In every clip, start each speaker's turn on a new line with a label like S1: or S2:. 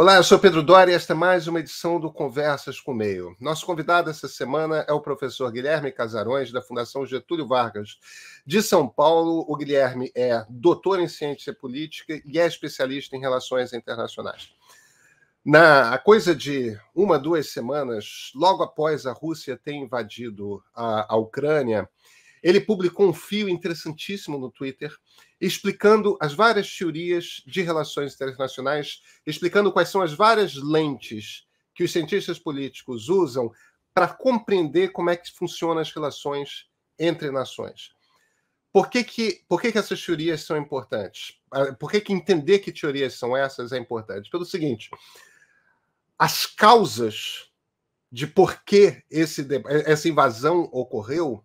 S1: Olá, eu sou Pedro Doria e esta é mais uma edição do Conversas com o Meio. Nosso convidado essa semana é o professor Guilherme Casarões, da Fundação Getúlio Vargas de São Paulo. O Guilherme é doutor em ciência política e é especialista em relações internacionais. Na a coisa de uma, duas semanas, logo após a Rússia ter invadido a, a Ucrânia, ele publicou um fio interessantíssimo no Twitter, explicando as várias teorias de relações internacionais, explicando quais são as várias lentes que os cientistas políticos usam para compreender como é que funcionam as relações entre nações. Por que, que, por que, que essas teorias são importantes? Ah, por que, que entender que teorias são essas é importante? Pelo seguinte, as causas de por que esse, essa invasão ocorreu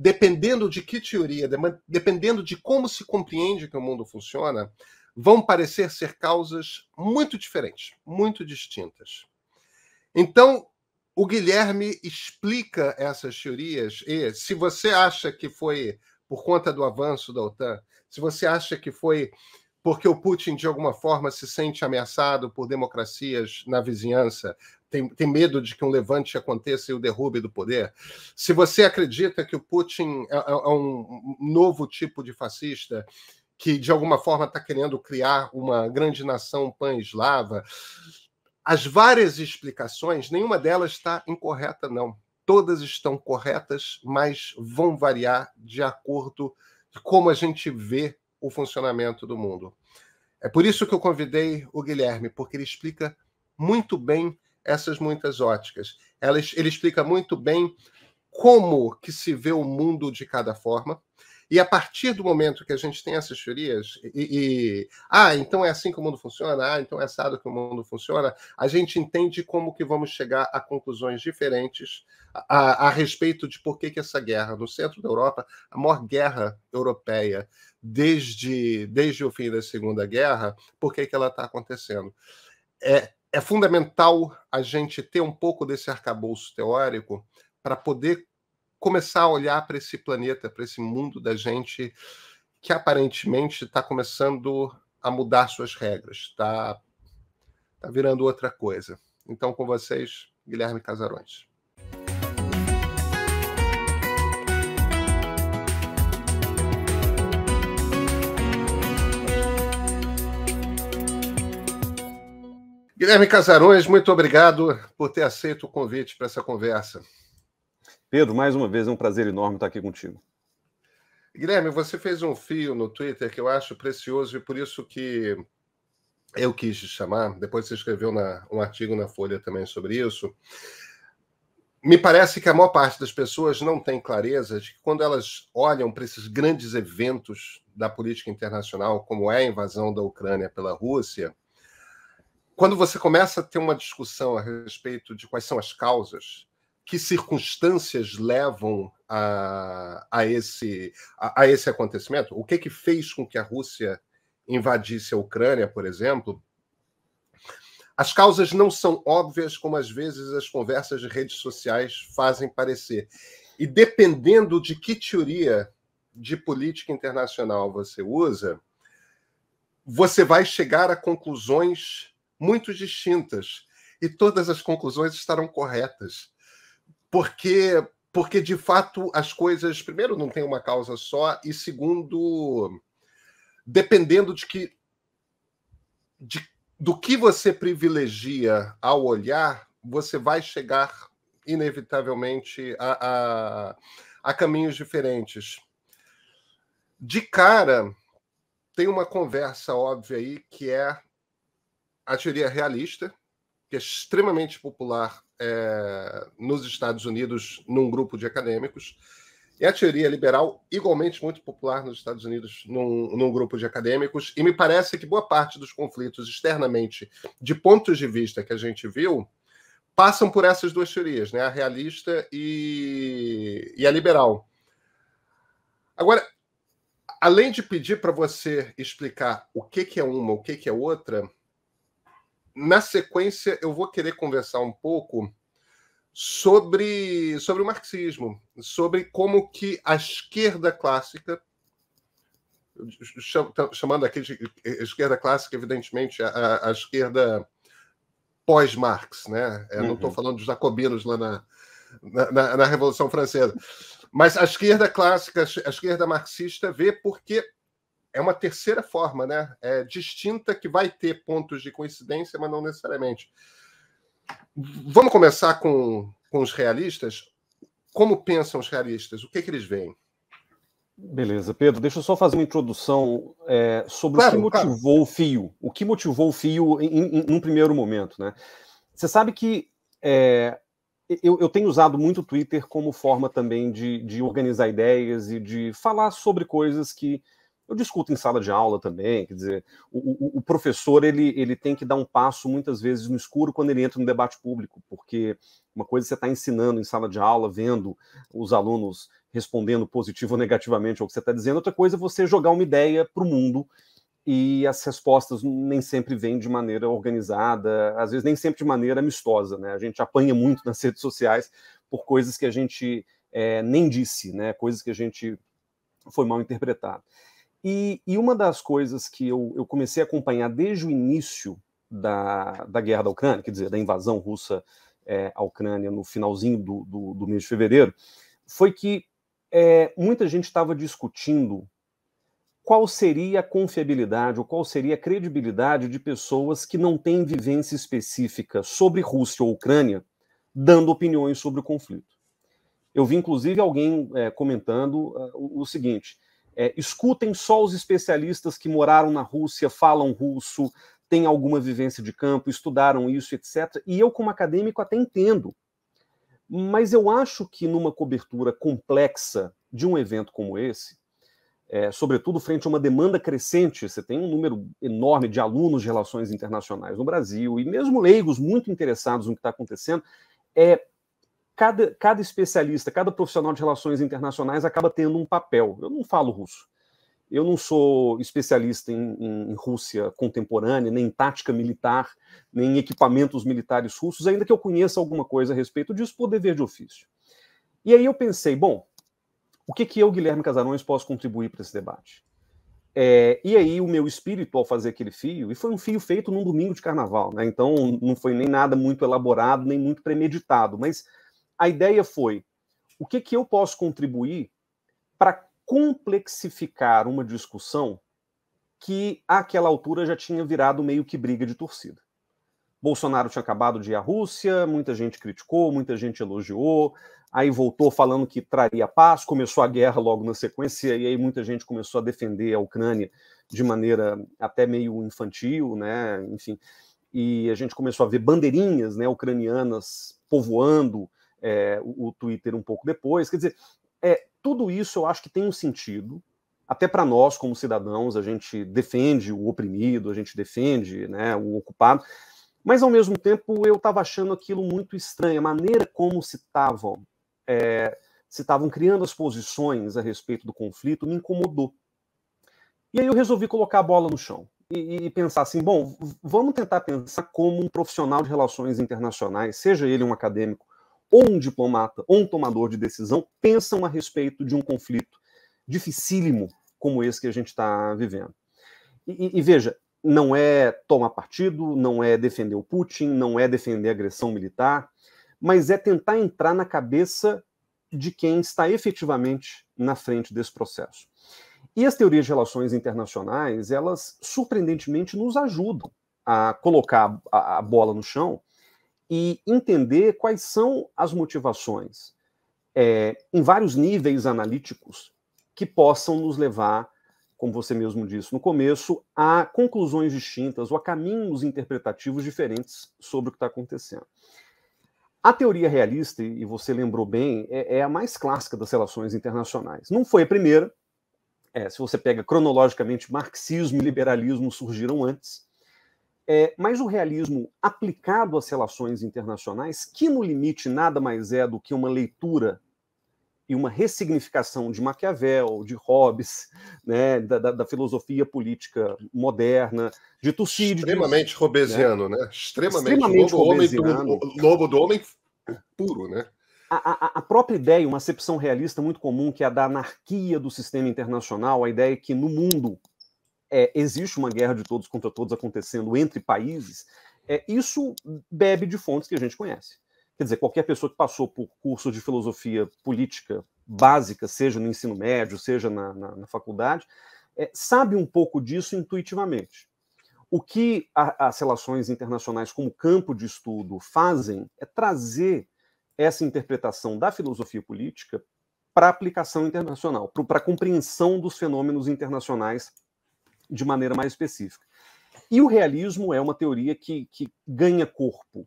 S1: dependendo de que teoria, dependendo de como se compreende que o mundo funciona, vão parecer ser causas muito diferentes, muito distintas. Então, o Guilherme explica essas teorias e se você acha que foi por conta do avanço da OTAN, se você acha que foi porque o Putin de alguma forma se sente ameaçado por democracias na vizinhança, tem, tem medo de que um levante aconteça e o derrube do poder, se você acredita que o Putin é, é, é um novo tipo de fascista que de alguma forma está querendo criar uma grande nação pan-eslava, as várias explicações, nenhuma delas está incorreta, não. Todas estão corretas, mas vão variar de acordo com como a gente vê o funcionamento do mundo. É por isso que eu convidei o Guilherme, porque ele explica muito bem essas muitas óticas. Ela, ele explica muito bem como que se vê o mundo de cada forma. E a partir do momento que a gente tem essas teorias, e, e, ah, então é assim que o mundo funciona, ah, então é assado que o mundo funciona, a gente entende como que vamos chegar a conclusões diferentes a, a, a respeito de por que, que essa guerra no centro da Europa, a maior guerra europeia desde, desde o fim da Segunda Guerra, por que, que ela está acontecendo. É, é fundamental a gente ter um pouco desse arcabouço teórico para poder começar a olhar para esse planeta, para esse mundo da gente que aparentemente está começando a mudar suas regras, está tá virando outra coisa. Então, com vocês, Guilherme Casarões. Guilherme Casarões, muito obrigado por ter aceito o convite para essa conversa.
S2: Pedro, mais uma vez é um prazer enorme estar aqui contigo.
S1: Guilherme, você fez um fio no Twitter que eu acho precioso e por isso que eu quis te chamar. Depois você escreveu na, um artigo na Folha também sobre isso. Me parece que a maior parte das pessoas não tem clareza de que quando elas olham para esses grandes eventos da política internacional, como é a invasão da Ucrânia pela Rússia, quando você começa a ter uma discussão a respeito de quais são as causas, que circunstâncias levam a, a, esse, a, a esse acontecimento, o que, que fez com que a Rússia invadisse a Ucrânia, por exemplo, as causas não são óbvias como às vezes as conversas de redes sociais fazem parecer. E dependendo de que teoria de política internacional você usa, você vai chegar a conclusões muito distintas e todas as conclusões estarão corretas. Porque porque de fato as coisas, primeiro, não tem uma causa só e segundo, dependendo de que de, do que você privilegia ao olhar, você vai chegar inevitavelmente a, a, a caminhos diferentes. De cara, tem uma conversa óbvia aí que é a teoria realista, que é extremamente popular é, nos Estados Unidos, num grupo de acadêmicos, e a teoria liberal, igualmente muito popular nos Estados Unidos, num, num, grupo de acadêmicos, e me parece que boa parte dos conflitos externamente, de pontos de vista que a gente viu, passam por essas duas teorias, né? a realista e, e a liberal. Agora, além de pedir para você explicar o que, que é uma, o que, que é outra, na sequência, eu vou querer conversar um pouco sobre, sobre o marxismo, sobre como que a esquerda clássica, chamando aqui de eh, esquerda clássica, evidentemente, a, a esquerda pós-Marx, né? Eu é, não estou uhum. falando dos jacobinos lá na, na, na, Revolução Francesa. Mas a esquerda clássica, a esquerda marxista, vê porque é uma terceira forma, né? É distinta que vai ter pontos de coincidência, mas não necessariamente. Vamos começar com, com os realistas. Como pensam os realistas? O que, é que eles veem? Beleza, Pedro, deixa eu só fazer uma
S2: introdução é, sobre claro, o que motivou claro. o Fio. O que motivou o Fio em, um primeiro momento, né? Você sabe que é, eu, eu, tenho usado muito o Twitter como forma também de, de organizar ideias e de falar sobre coisas que eu discuto em sala de aula também, quer dizer, o, o, o, professor ele, ele tem que dar um passo muitas vezes no escuro quando ele entra no debate público, porque uma coisa é você está ensinando em sala de aula, vendo os alunos respondendo positivo ou negativamente ao que você está dizendo, outra coisa é você jogar uma ideia para o mundo e as respostas nem sempre vêm de maneira organizada, às vezes nem sempre de maneira amistosa, né? A gente apanha muito nas redes sociais por coisas que a gente é, nem disse, né? Coisas que a gente foi mal interpretado. E, e uma das coisas que eu, eu comecei a acompanhar desde o início da, da guerra da Ucrânia, quer dizer, da invasão russa é, à Ucrânia no finalzinho do, do, do, mês de fevereiro, foi que é, muita gente estava discutindo qual seria a confiabilidade ou qual seria a credibilidade de pessoas que não têm vivência específica sobre Rússia ou Ucrânia dando opiniões sobre o conflito. Eu vi, inclusive, alguém é, comentando ah, o, o seguinte: é, escutem só os especialistas que moraram na Rússia, falam russo, têm alguma vivência de campo, estudaram isso, etc. E eu, como acadêmico, até entendo. Mas eu acho que numa cobertura complexa de um evento como esse, é, sobretudo frente a uma demanda crescente, você tem um número enorme de alunos de relações internacionais no Brasil, e mesmo leigos muito interessados no que está acontecendo, é cada, cada especialista, cada profissional de relações internacionais acaba tendo um papel. Eu não falo russo. Eu não sou especialista em, em, Rússia contemporânea, nem em tática militar, nem em equipamentos militares russos, ainda que eu conheça alguma coisa a respeito disso por dever de ofício. E aí eu pensei, bom, o que, que eu, Guilherme Casarões, posso contribuir para esse debate? É, e aí o meu espírito ao fazer aquele fio, e foi um fio feito num domingo de carnaval, né? então não foi nem nada muito elaborado, nem muito premeditado, mas a ideia foi: o que, que eu posso contribuir para complexificar uma discussão que àquela altura já tinha virado meio que briga de torcida. Bolsonaro tinha acabado de ir à Rússia, muita gente criticou, muita gente elogiou, aí voltou falando que traria paz, começou a guerra logo na sequência, e aí muita gente começou a defender a Ucrânia de maneira até meio infantil, né? Enfim, e a gente começou a ver bandeirinhas né, ucranianas povoando é, o, o, Twitter um pouco depois. Quer dizer, é, tudo isso eu acho que tem um sentido. Até para nós, como cidadãos, a gente defende o oprimido, a gente defende né, o ocupado, mas ao mesmo tempo eu estava achando aquilo muito estranho, a maneira como se estavam é, se estavam criando as posições a respeito do conflito me incomodou. E aí eu resolvi colocar a bola no chão e, e, pensar assim: bom, vamos tentar pensar como um profissional de relações internacionais, seja ele um acadêmico, ou um diplomata ou um tomador de decisão pensam a respeito de um conflito dificílimo como esse que a gente está vivendo. E, e, veja, não é tomar partido, não é defender o Putin, não é defender a agressão militar, mas é tentar entrar na cabeça de quem está efetivamente na frente desse processo. E as teorias de relações internacionais, elas surpreendentemente nos ajudam a colocar a, a bola no chão e entender quais são as motivações é, em vários níveis analíticos que possam nos levar, como você mesmo disse no começo, a conclusões distintas ou a caminhos interpretativos diferentes sobre o que está acontecendo. A teoria realista, e você lembrou bem, é, é, a mais clássica das relações internacionais. Não foi a primeira. É, se você pega cronologicamente, marxismo e liberalismo surgiram antes. É, mas o realismo aplicado às relações internacionais, que no limite nada mais é do que uma leitura e uma ressignificação de Maquiavel, de Hobbes, né, da, da, da filosofia política moderna, de Tucídides. Extremamente né? robesiano, né? né? Extremamente, Extremamente lobo, Homem do, lobo do homem puro, né? A, a, a, própria ideia, uma acepção realista muito comum, que é a da anarquia do sistema internacional, a ideia é que no mundo é, existe uma guerra de todos contra todos acontecendo entre países, é, isso bebe de fontes que a gente conhece. Quer dizer, qualquer pessoa que passou por cursos de filosofia política básica, seja no ensino médio, seja na, na, na faculdade, é, sabe um pouco disso intuitivamente. O que a, as relações internacionais como campo de estudo fazem é trazer essa interpretação da filosofia política para aplicação internacional, para a compreensão dos fenômenos internacionais de maneira mais específica. E o realismo é uma teoria que, que ganha corpo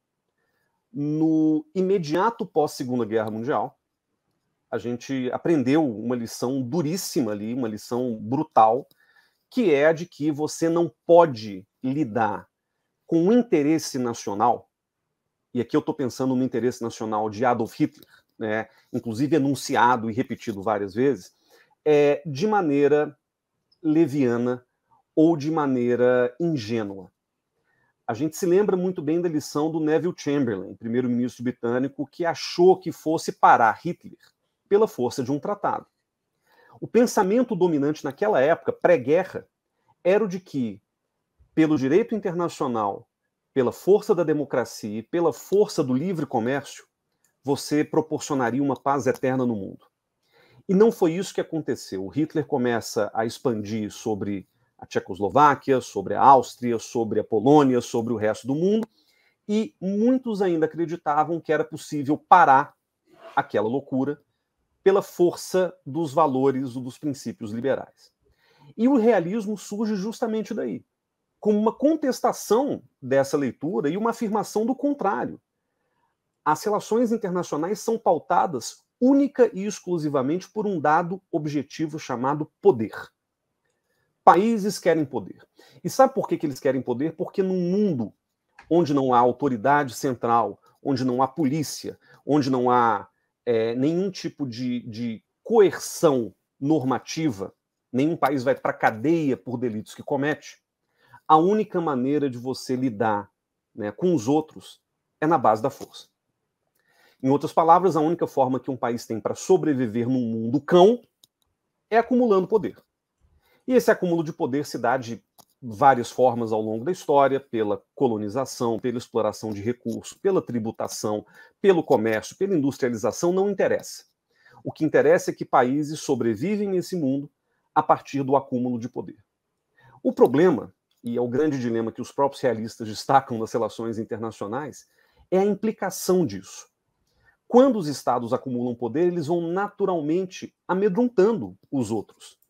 S2: no imediato pós-Segunda Guerra Mundial. A gente aprendeu uma lição duríssima ali, uma lição brutal, que é a de que você não pode lidar com o interesse nacional, e aqui eu estou pensando no interesse nacional de Adolf Hitler, né, inclusive enunciado e repetido várias vezes, é, de maneira leviana, ou de maneira ingênua. A gente se lembra muito bem da lição do Neville Chamberlain, primeiro-ministro britânico, que achou que fosse parar Hitler pela força de um tratado. O pensamento dominante naquela época, pré-guerra, era o de que, pelo direito internacional, pela força da democracia e pela força do livre comércio, você proporcionaria uma paz eterna no mundo. E não foi isso que aconteceu. O Hitler começa a expandir sobre a Tchecoslováquia, sobre a Áustria, sobre a Polônia, sobre o resto do mundo, e muitos ainda acreditavam que era possível parar aquela loucura pela força dos valores ou dos princípios liberais. E o realismo surge justamente daí, como uma contestação dessa leitura e uma afirmação do contrário. As relações internacionais são pautadas única e exclusivamente por um dado objetivo chamado poder Países querem poder. E sabe por que, que eles querem poder? Porque num mundo onde não há autoridade central, onde não há polícia, onde não há é, nenhum tipo de, de coerção normativa, nenhum país vai para a cadeia por delitos que comete, a única maneira de você lidar né, com os outros é na base da força. Em outras palavras, a única forma que um país tem para sobreviver num mundo cão é acumulando poder. E esse acúmulo de poder se dá de várias formas ao longo da história, pela colonização, pela exploração de recursos, pela tributação, pelo comércio, pela industrialização, não interessa. O que interessa é que países sobrevivem nesse mundo a partir do acúmulo de poder. O problema, e é o grande dilema que os próprios realistas destacam nas relações internacionais, é a implicação disso. Quando os estados acumulam poder, eles vão naturalmente amedrontando os outros.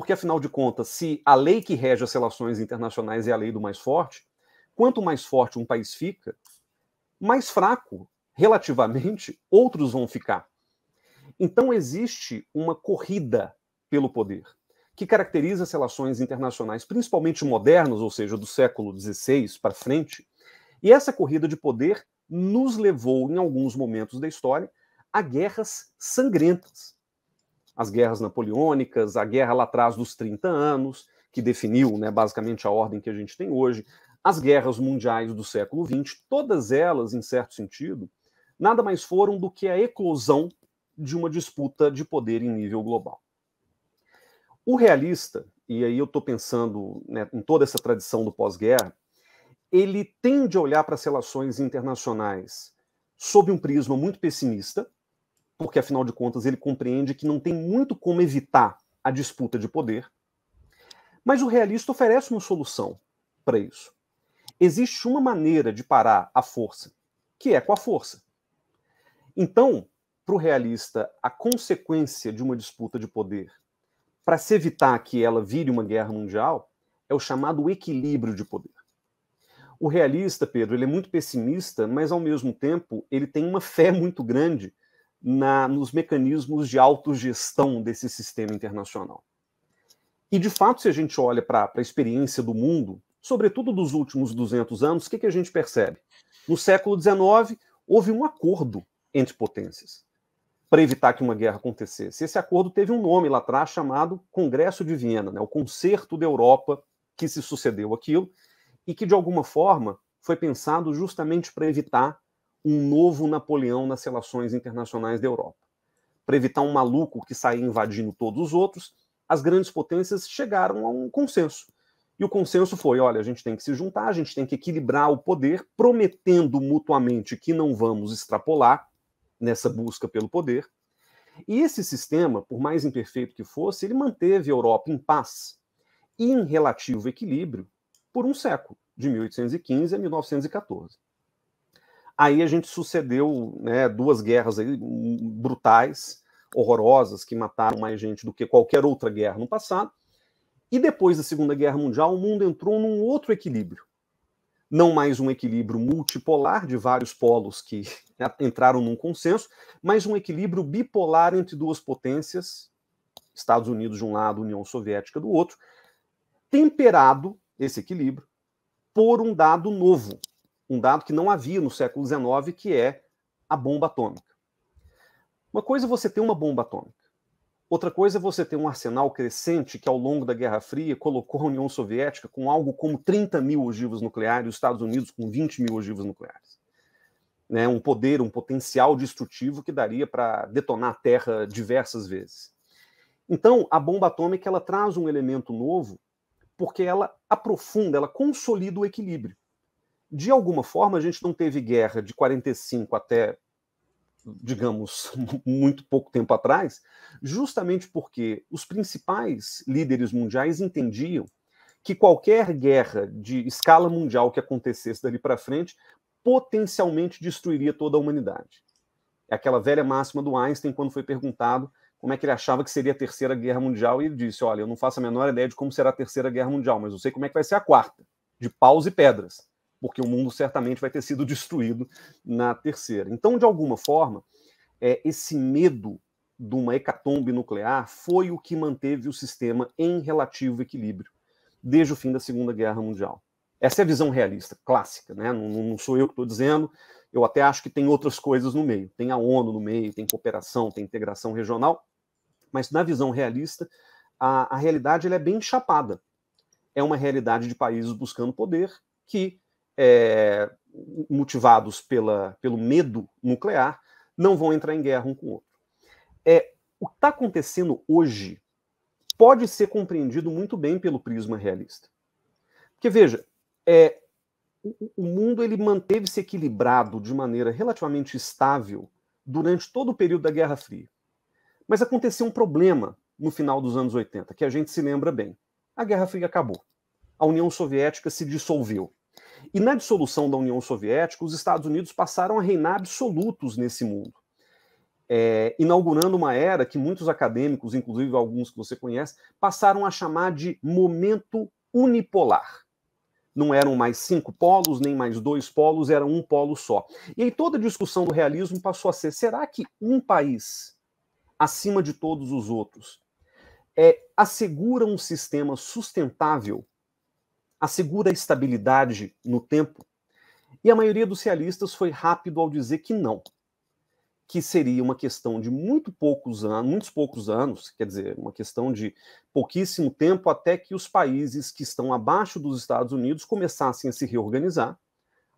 S2: Porque, afinal de contas, se a lei que rege as relações internacionais é a lei do mais forte, quanto mais forte um país fica, mais fraco, relativamente, outros vão ficar. Então, existe uma corrida pelo poder que caracteriza as relações internacionais, principalmente modernas, ou seja, do século XVI para frente. E essa corrida de poder nos levou, em alguns momentos da história, a guerras sangrentas as guerras napoleônicas, a guerra lá atrás dos 30 anos, que definiu né, basicamente a ordem que a gente tem hoje, as guerras mundiais do século XX, todas elas, em certo sentido, nada mais foram do que a eclosão de uma disputa de poder em nível global. O realista, e aí eu estou pensando né, em toda essa tradição do pós-guerra, ele tende a olhar para as relações internacionais sob um prisma muito pessimista, porque afinal de contas ele compreende que não tem muito como evitar a disputa de poder. Mas o realista oferece uma solução para isso. Existe uma maneira de parar a força, que é com a força. Então, para o realista, a consequência de uma disputa de poder, para se evitar que ela vire uma guerra mundial, é o chamado equilíbrio de poder. O realista, Pedro, ele é muito pessimista, mas ao mesmo tempo ele tem uma fé muito grande na, nos mecanismos de autogestão desse sistema internacional. E, de fato, se a gente olha para a experiência do mundo, sobretudo dos últimos 200 anos, o que, que a gente percebe? No século XIX, houve um acordo entre potências para evitar que uma guerra acontecesse. Esse acordo teve um nome lá atrás chamado Congresso de Viena, né? o Concerto da Europa que se sucedeu aquilo, e que, de alguma forma, foi pensado justamente para evitar um novo Napoleão nas relações internacionais da Europa. Para evitar um maluco que saia invadindo todos os outros, as grandes potências chegaram a um consenso. E o consenso foi: olha, a gente tem que se juntar, a gente tem que equilibrar o poder, prometendo mutuamente que não vamos extrapolar nessa busca pelo poder. E esse sistema, por mais imperfeito que fosse, ele manteve a Europa em paz e em relativo equilíbrio por um século, de 1815 a 1914. Aí a gente sucedeu né, duas guerras aí, hum, brutais, horrorosas, que mataram mais gente do que qualquer outra guerra no passado. E depois da Segunda Guerra Mundial, o mundo entrou num outro equilíbrio. Não mais um equilíbrio multipolar de vários polos que né, entraram num consenso, mas um equilíbrio bipolar entre duas potências, Estados Unidos de um lado, União Soviética do outro, temperado esse equilíbrio por um dado novo, um dado que não havia no século XIX, que é a bomba atômica. Uma coisa é você ter uma bomba atômica, outra coisa é você ter um arsenal crescente que, ao longo da Guerra Fria, colocou a União Soviética com algo como 30 mil ogivas nucleares e os Estados Unidos com 20 mil ogivas nucleares. Né, um poder, um potencial destrutivo que daria para detonar a Terra diversas vezes. Então, a bomba atômica ela traz um elemento novo porque ela aprofunda, ela consolida o equilíbrio de alguma forma, a gente não teve guerra de 45 até, digamos, muito pouco tempo atrás, justamente porque os principais líderes mundiais entendiam que qualquer guerra de escala mundial que acontecesse dali para frente potencialmente destruiria toda a humanidade. É aquela velha máxima do Einstein quando foi perguntado como é que ele achava que seria a terceira guerra mundial e ele disse: "Olha, eu não faço a menor ideia de como será a terceira guerra mundial, mas eu sei como é que vai ser a quarta, de paus e pedras" porque o mundo certamente vai ter sido destruído na terceira. Então, de alguma forma, é, esse medo de uma hecatombe nuclear foi o que manteve o sistema em relativo equilíbrio desde o fim da Segunda Guerra Mundial. Essa é a visão realista, clássica, né? não, não sou eu que estou dizendo, eu até acho que tem outras coisas no meio. Tem a ONU no meio, tem cooperação, tem integração regional, mas na visão realista, a, a realidade é bem chapada. É uma realidade de países buscando poder que é, motivados pela, pelo medo nuclear, não vão entrar em guerra um com o outro. É, o que está acontecendo hoje pode ser compreendido muito bem pelo prisma realista. Porque, veja, é, o, o mundo ele manteve-se equilibrado de maneira relativamente estável durante todo o período da Guerra Fria. Mas aconteceu um problema no final dos anos 80, que a gente se lembra bem. A Guerra Fria acabou. A União Soviética se dissolveu. E na dissolução da União Soviética, os Estados Unidos passaram a reinar absolutos nesse mundo, é, inaugurando uma era que muitos acadêmicos, inclusive alguns que você conhece, passaram a chamar de momento unipolar. Não eram mais cinco polos, nem mais dois polos, era um polo só. E aí toda a discussão do realismo passou a ser: será que um país, acima de todos os outros, é, assegura um sistema sustentável assegura a estabilidade no tempo? E a maioria dos realistas foi rápido ao dizer que não, que seria uma questão de muito poucos anos, muitos poucos anos, quer dizer, uma questão de pouquíssimo tempo até que os países que estão abaixo dos Estados Unidos começassem a se reorganizar,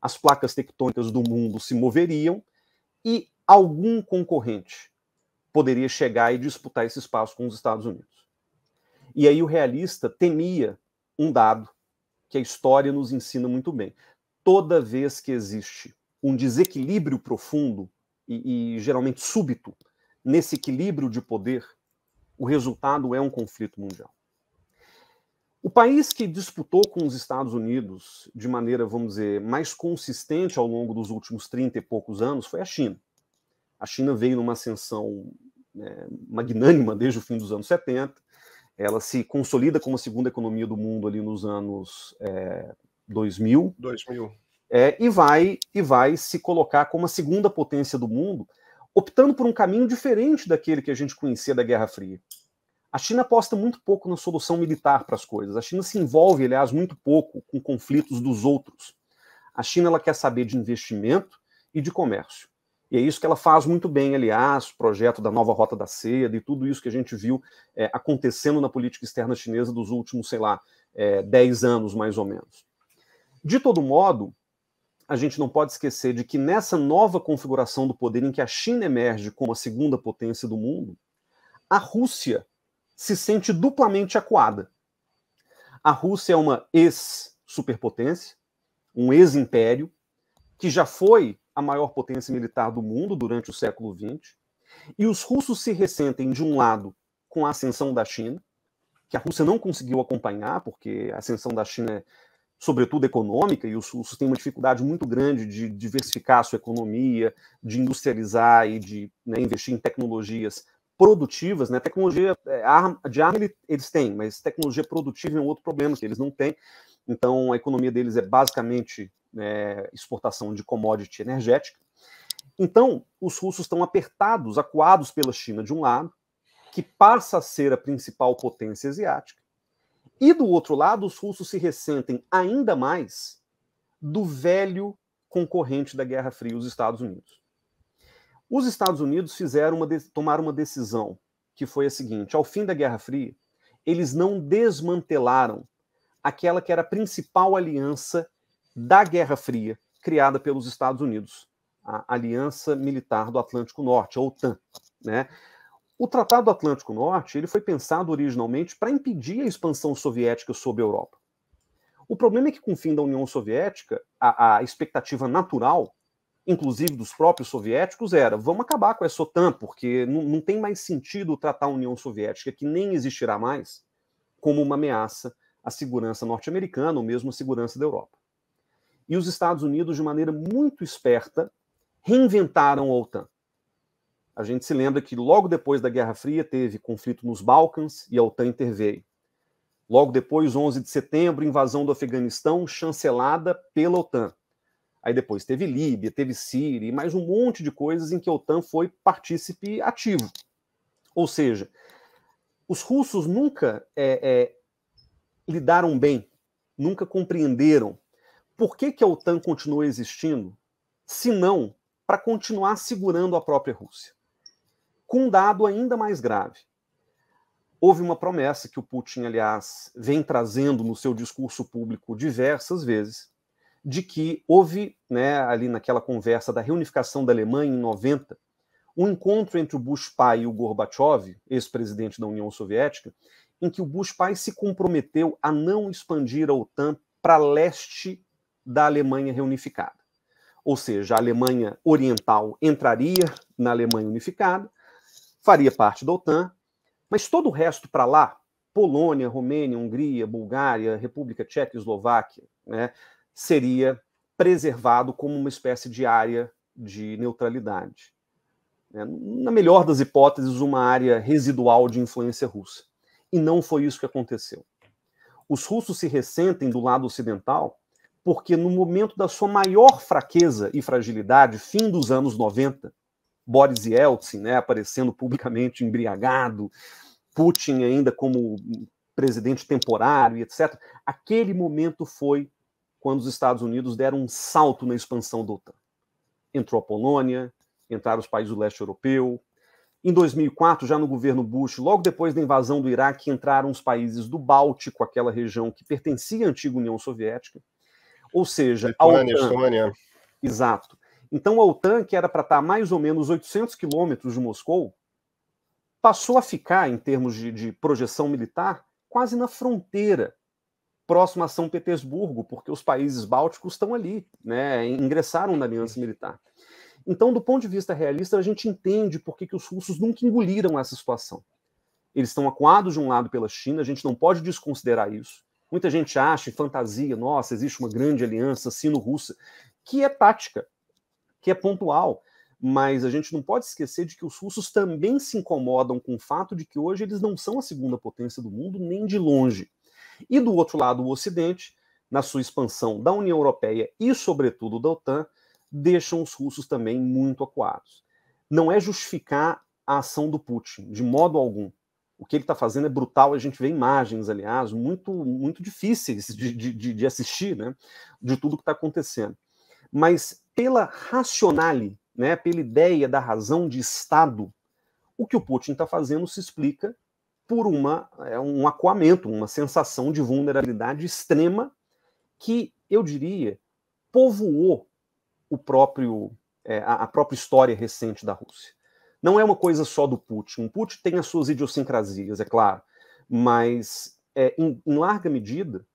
S2: as placas tectônicas do mundo se moveriam e algum concorrente poderia chegar e disputar esse espaço com os Estados Unidos. E aí o realista temia um dado que a história nos ensina muito bem. Toda vez que existe um desequilíbrio profundo e, e geralmente súbito nesse equilíbrio de poder, o resultado é um conflito mundial. O país que disputou com os Estados Unidos de maneira, vamos dizer, mais consistente ao longo dos últimos 30 e poucos anos foi a China. A China veio numa ascensão né, magnânima desde o fim dos anos 70, ela se consolida como a segunda economia do mundo ali nos anos é, 2000. 2000. É, e vai e vai se colocar como a segunda potência do mundo, optando por um caminho diferente daquele que a gente conhecia da Guerra Fria. A China aposta muito pouco na solução militar para as coisas. A China se envolve, aliás, muito pouco com conflitos dos outros. A China ela quer saber de investimento e de comércio. E é isso que ela faz muito bem, aliás, o projeto da nova Rota da Seda e tudo isso que a gente viu é, acontecendo na política externa chinesa dos últimos, sei lá, é, eh, 10 anos mais ou menos. De todo modo, a gente não pode esquecer de que nessa nova configuração do poder em que a China emerge como a segunda potência do mundo, a Rússia se sente duplamente acuada. A Rússia é uma ex-superpotência, um ex-império, que já foi a maior potência militar do mundo durante o século XX, e os russos se ressentem, de um lado, com a ascensão da China, que a Rússia não conseguiu acompanhar, porque a ascensão da China é, sobretudo, econômica, e os russos têm uma dificuldade muito grande de diversificar a sua economia, de industrializar e de né, investir em tecnologias produtivas, né? Tecnologia é, de arma eles têm, mas tecnologia produtiva é um outro problema que eles não têm. Então a economia deles é basicamente né, exportação de commodity energética. Então, os russos estão apertados, acuados pela China de um lado, que passa a ser a principal potência asiática, e do outro lado, os russos se ressentem ainda mais do velho concorrente da Guerra Fria, os Estados Unidos. Os Estados Unidos fizeram uma tomaram uma decisão que foi a seguinte: ao fim da Guerra Fria, eles não desmantelaram aquela que era a principal aliança da Guerra Fria, criada pelos Estados Unidos, a Aliança Militar do Atlântico Norte, a OTAN. Né? O Tratado do Atlântico Norte ele foi pensado originalmente para impedir a expansão soviética sobre a Europa. O problema é que, com o fim da União Soviética, a, a expectativa natural, inclusive dos próprios soviéticos, era: vamos acabar com essa OTAN, porque não, não tem mais sentido tratar a União Soviética, que nem existirá mais, como uma ameaça à segurança norte-americana ou mesmo à segurança da Europa. E os Estados Unidos, de maneira muito esperta, reinventaram a OTAN. A gente se lembra que logo depois da Guerra Fria teve conflito nos Balcãs e a OTAN interveio. Logo depois, 11 de setembro, invasão do Afeganistão chancelada pela OTAN. Aí depois teve Líbia, teve Síria e mais um monte de coisas em que a OTAN foi partícipe ativo. Ou seja, os russos nunca é, é, lidaram bem, nunca compreenderam por que, que a OTAN continua existindo, se não para continuar segurando a própria Rússia? Com um dado ainda mais grave. Houve uma promessa que o Putin, aliás, vem trazendo no seu discurso público diversas vezes, de que houve, né, ali naquela conversa da reunificação da Alemanha em 90, um encontro entre o Bush pai e o Gorbachev, ex-presidente da União Soviética, em que o Bush pai se comprometeu a não expandir a OTAN para leste da Alemanha reunificada. Ou seja, a Alemanha Oriental entraria na Alemanha unificada, faria parte da OTAN, mas todo o resto para lá, Polônia, Romênia, Hungria, Bulgária, República Tcheca e Eslováquia, né, seria preservado como uma espécie de área de neutralidade. Né. Na melhor das hipóteses, uma área residual de influência russa. E não foi isso que aconteceu. Os russos se ressentem do lado ocidental porque no momento da sua maior fraqueza e fragilidade, fim dos anos 90, Boris Yeltsin né, aparecendo publicamente embriagado, Putin ainda como presidente temporário e etc. Aquele momento foi quando os Estados Unidos deram um salto na expansão da OTAN. Entrou a Polônia, entraram os países do leste europeu. Em 2004, já no governo Bush, logo depois da invasão do Iraque, entraram os países do Báltico, aquela região que pertencia à antiga União Soviética. Ou seja, a OTAN, Estônia. Exato. Então a OTAN, que era para estar tá a mais ou menos 800 quilômetros de Moscou, passou a ficar, em termos de, de projeção militar, quase na fronteira próxima a São Petersburgo, porque os países bálticos estão ali, né, ingressaram na aliança militar. Então, do ponto de vista realista, a gente entende por que, que os russos nunca engoliram essa situação. Eles estão acuados de um lado pela China, a gente não pode desconsiderar isso. Muita gente acha e fantasia, nossa, existe uma grande aliança sino-russa, que é tática, que é pontual. Mas a gente não pode esquecer de que os russos também se incomodam com o fato de que hoje eles não são a segunda potência do mundo, nem de longe. E do outro lado, o Ocidente, na sua expansão da União Europeia e, sobretudo, da OTAN, deixam os russos também muito acuados. Não é justificar a ação do Putin, de modo algum o que ele está fazendo é brutal. A gente vê imagens, aliás, muito muito difíceis de, de, de assistir, né? De tudo que está acontecendo. Mas pela racionale, né? Pela ideia da razão de Estado, o que o Putin está fazendo se explica por uma, é, um acuamento, uma sensação de vulnerabilidade extrema que, eu diria, povoou o próprio, é, a, a própria história recente da Rússia. Não é uma coisa só do Putin. O Putin tem as suas idiosincrasias, é claro, mas é, em, em larga medida,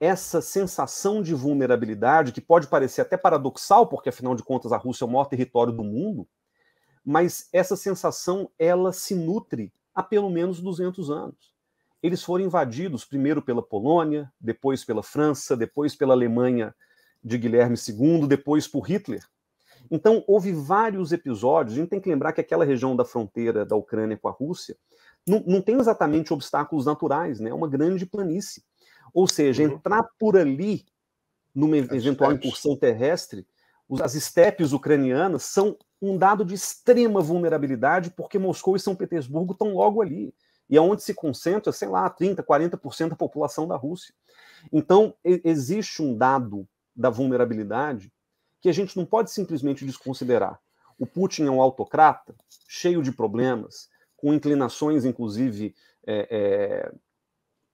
S2: essa sensação de vulnerabilidade, que pode parecer até paradoxal, porque afinal de contas a Rússia é o maior território do mundo, mas essa sensação ela se nutre há pelo menos 200 anos. Eles foram invadidos primeiro pela Polônia, depois pela França, depois pela Alemanha de Guilherme II, depois por Hitler. Então, houve vários episódios. A gente tem que lembrar que aquela região da fronteira da Ucrânia com a Rússia não, não tem exatamente obstáculos naturais, né? É uma grande planície. Ou seja, uhum. entrar por ali, numa as eventual estepes. incursão terrestre, as estepes ucranianas são um dado de extrema vulnerabilidade, porque Moscou e São Petersburgo estão logo ali. E é onde se concentra, sei lá, 30%, 40% da população da Rússia. Então, existe um dado da vulnerabilidade que a gente não pode simplesmente desconsiderar. O Putin é um autocrata cheio de problemas, com inclinações, inclusive, é, é,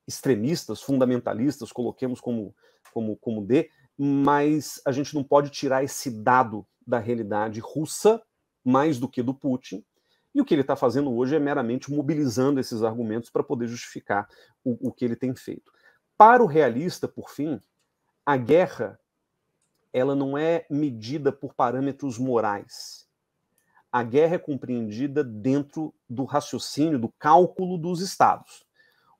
S2: extremistas, fundamentalistas, coloquemos como, como, como D mas a gente não pode tirar esse dado da realidade russa mais do que do Putin. E o que ele está fazendo hoje é meramente mobilizando esses argumentos para poder justificar o, o que ele tem feito. Para o realista, por fim, a guerra ela não é medida por parâmetros morais. A guerra é compreendida dentro do raciocínio, do cálculo dos estados.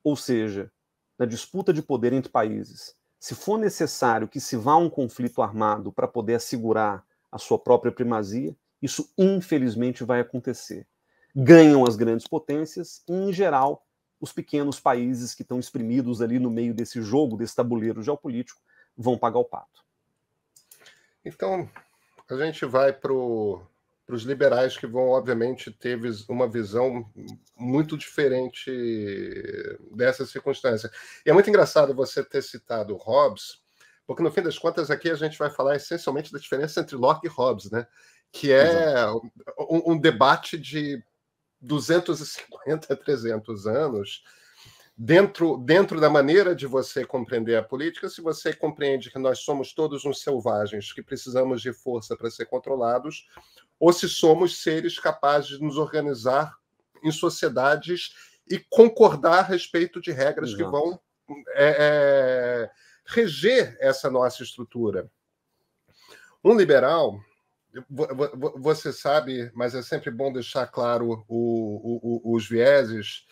S2: Ou seja, na disputa de poder entre países, se for necessário que se vá a um conflito armado para poder assegurar a sua própria primazia, isso infelizmente vai acontecer. Ganham as grandes potências e, em geral, os pequenos países que estão exprimidos ali no meio desse jogo, desse tabuleiro geopolítico, vão pagar o pato.
S1: Então, a gente vai para os liberais que vão, obviamente, ter uma visão muito diferente dessa circunstância. E é muito engraçado você ter citado Hobbes, porque no fim das contas aqui a gente vai falar essencialmente da diferença entre Locke e Hobbes, né? Que é um, um debate de 250 a 300 anos dentro, dentro da maneira de você compreender a política, se você compreende que nós somos todos uns selvagens, que precisamos de força para ser controlados, ou se somos seres capazes de nos organizar em sociedades e concordar a respeito de regras Exato. que vão é, é, reger essa nossa estrutura. Um liberal, você sabe, mas é sempre bom deixar claro o, o, o, os vieses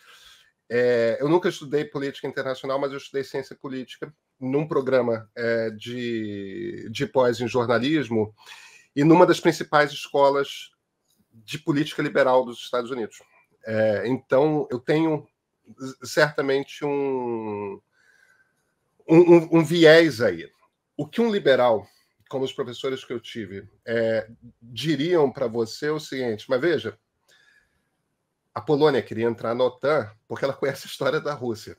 S1: é, eu nunca estudei política internacional, mas eu estudei ciência política num programa é, de, de pós em jornalismo e numa das principais escolas de política liberal dos Estados Unidos. É, então, eu tenho certamente um, um, um, viés aí. O que um liberal, como os professores que eu tive, é, diriam para você é o seguinte: mas veja, a Polônia queria entrar na OTAN porque ela conhece a história da Rússia.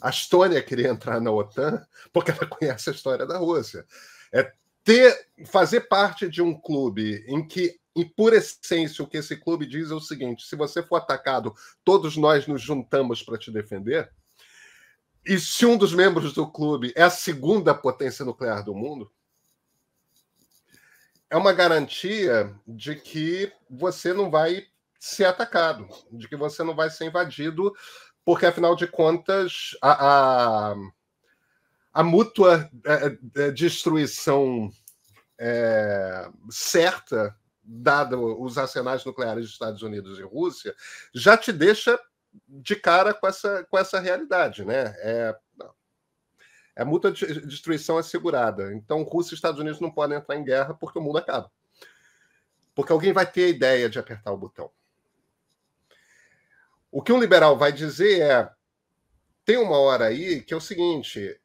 S1: A Estônia queria entrar na OTAN porque ela conhece a história da Rússia. É ter, fazer parte de um clube em que, e por essência, o que esse clube diz é o seguinte: se você for atacado, todos nós nos juntamos para te defender. E se um dos membros do clube é a segunda potência nuclear do mundo, é uma garantia de que você não vai ser atacado, de que você não vai ser invadido, porque afinal de contas a, a, a mútua é, é, é, destruição é, certa, dada os arsenais nucleares dos Estados Unidos e Rússia, já te deixa de cara com essa, com essa realidade, né? É, a destruição assegurada. Então, Rússia e Estados Unidos não podem entrar em guerra porque o mundo acaba. Porque alguém vai ter a ideia de apertar o botão. O que um liberal vai dizer é: tem uma hora aí que é o seguinte,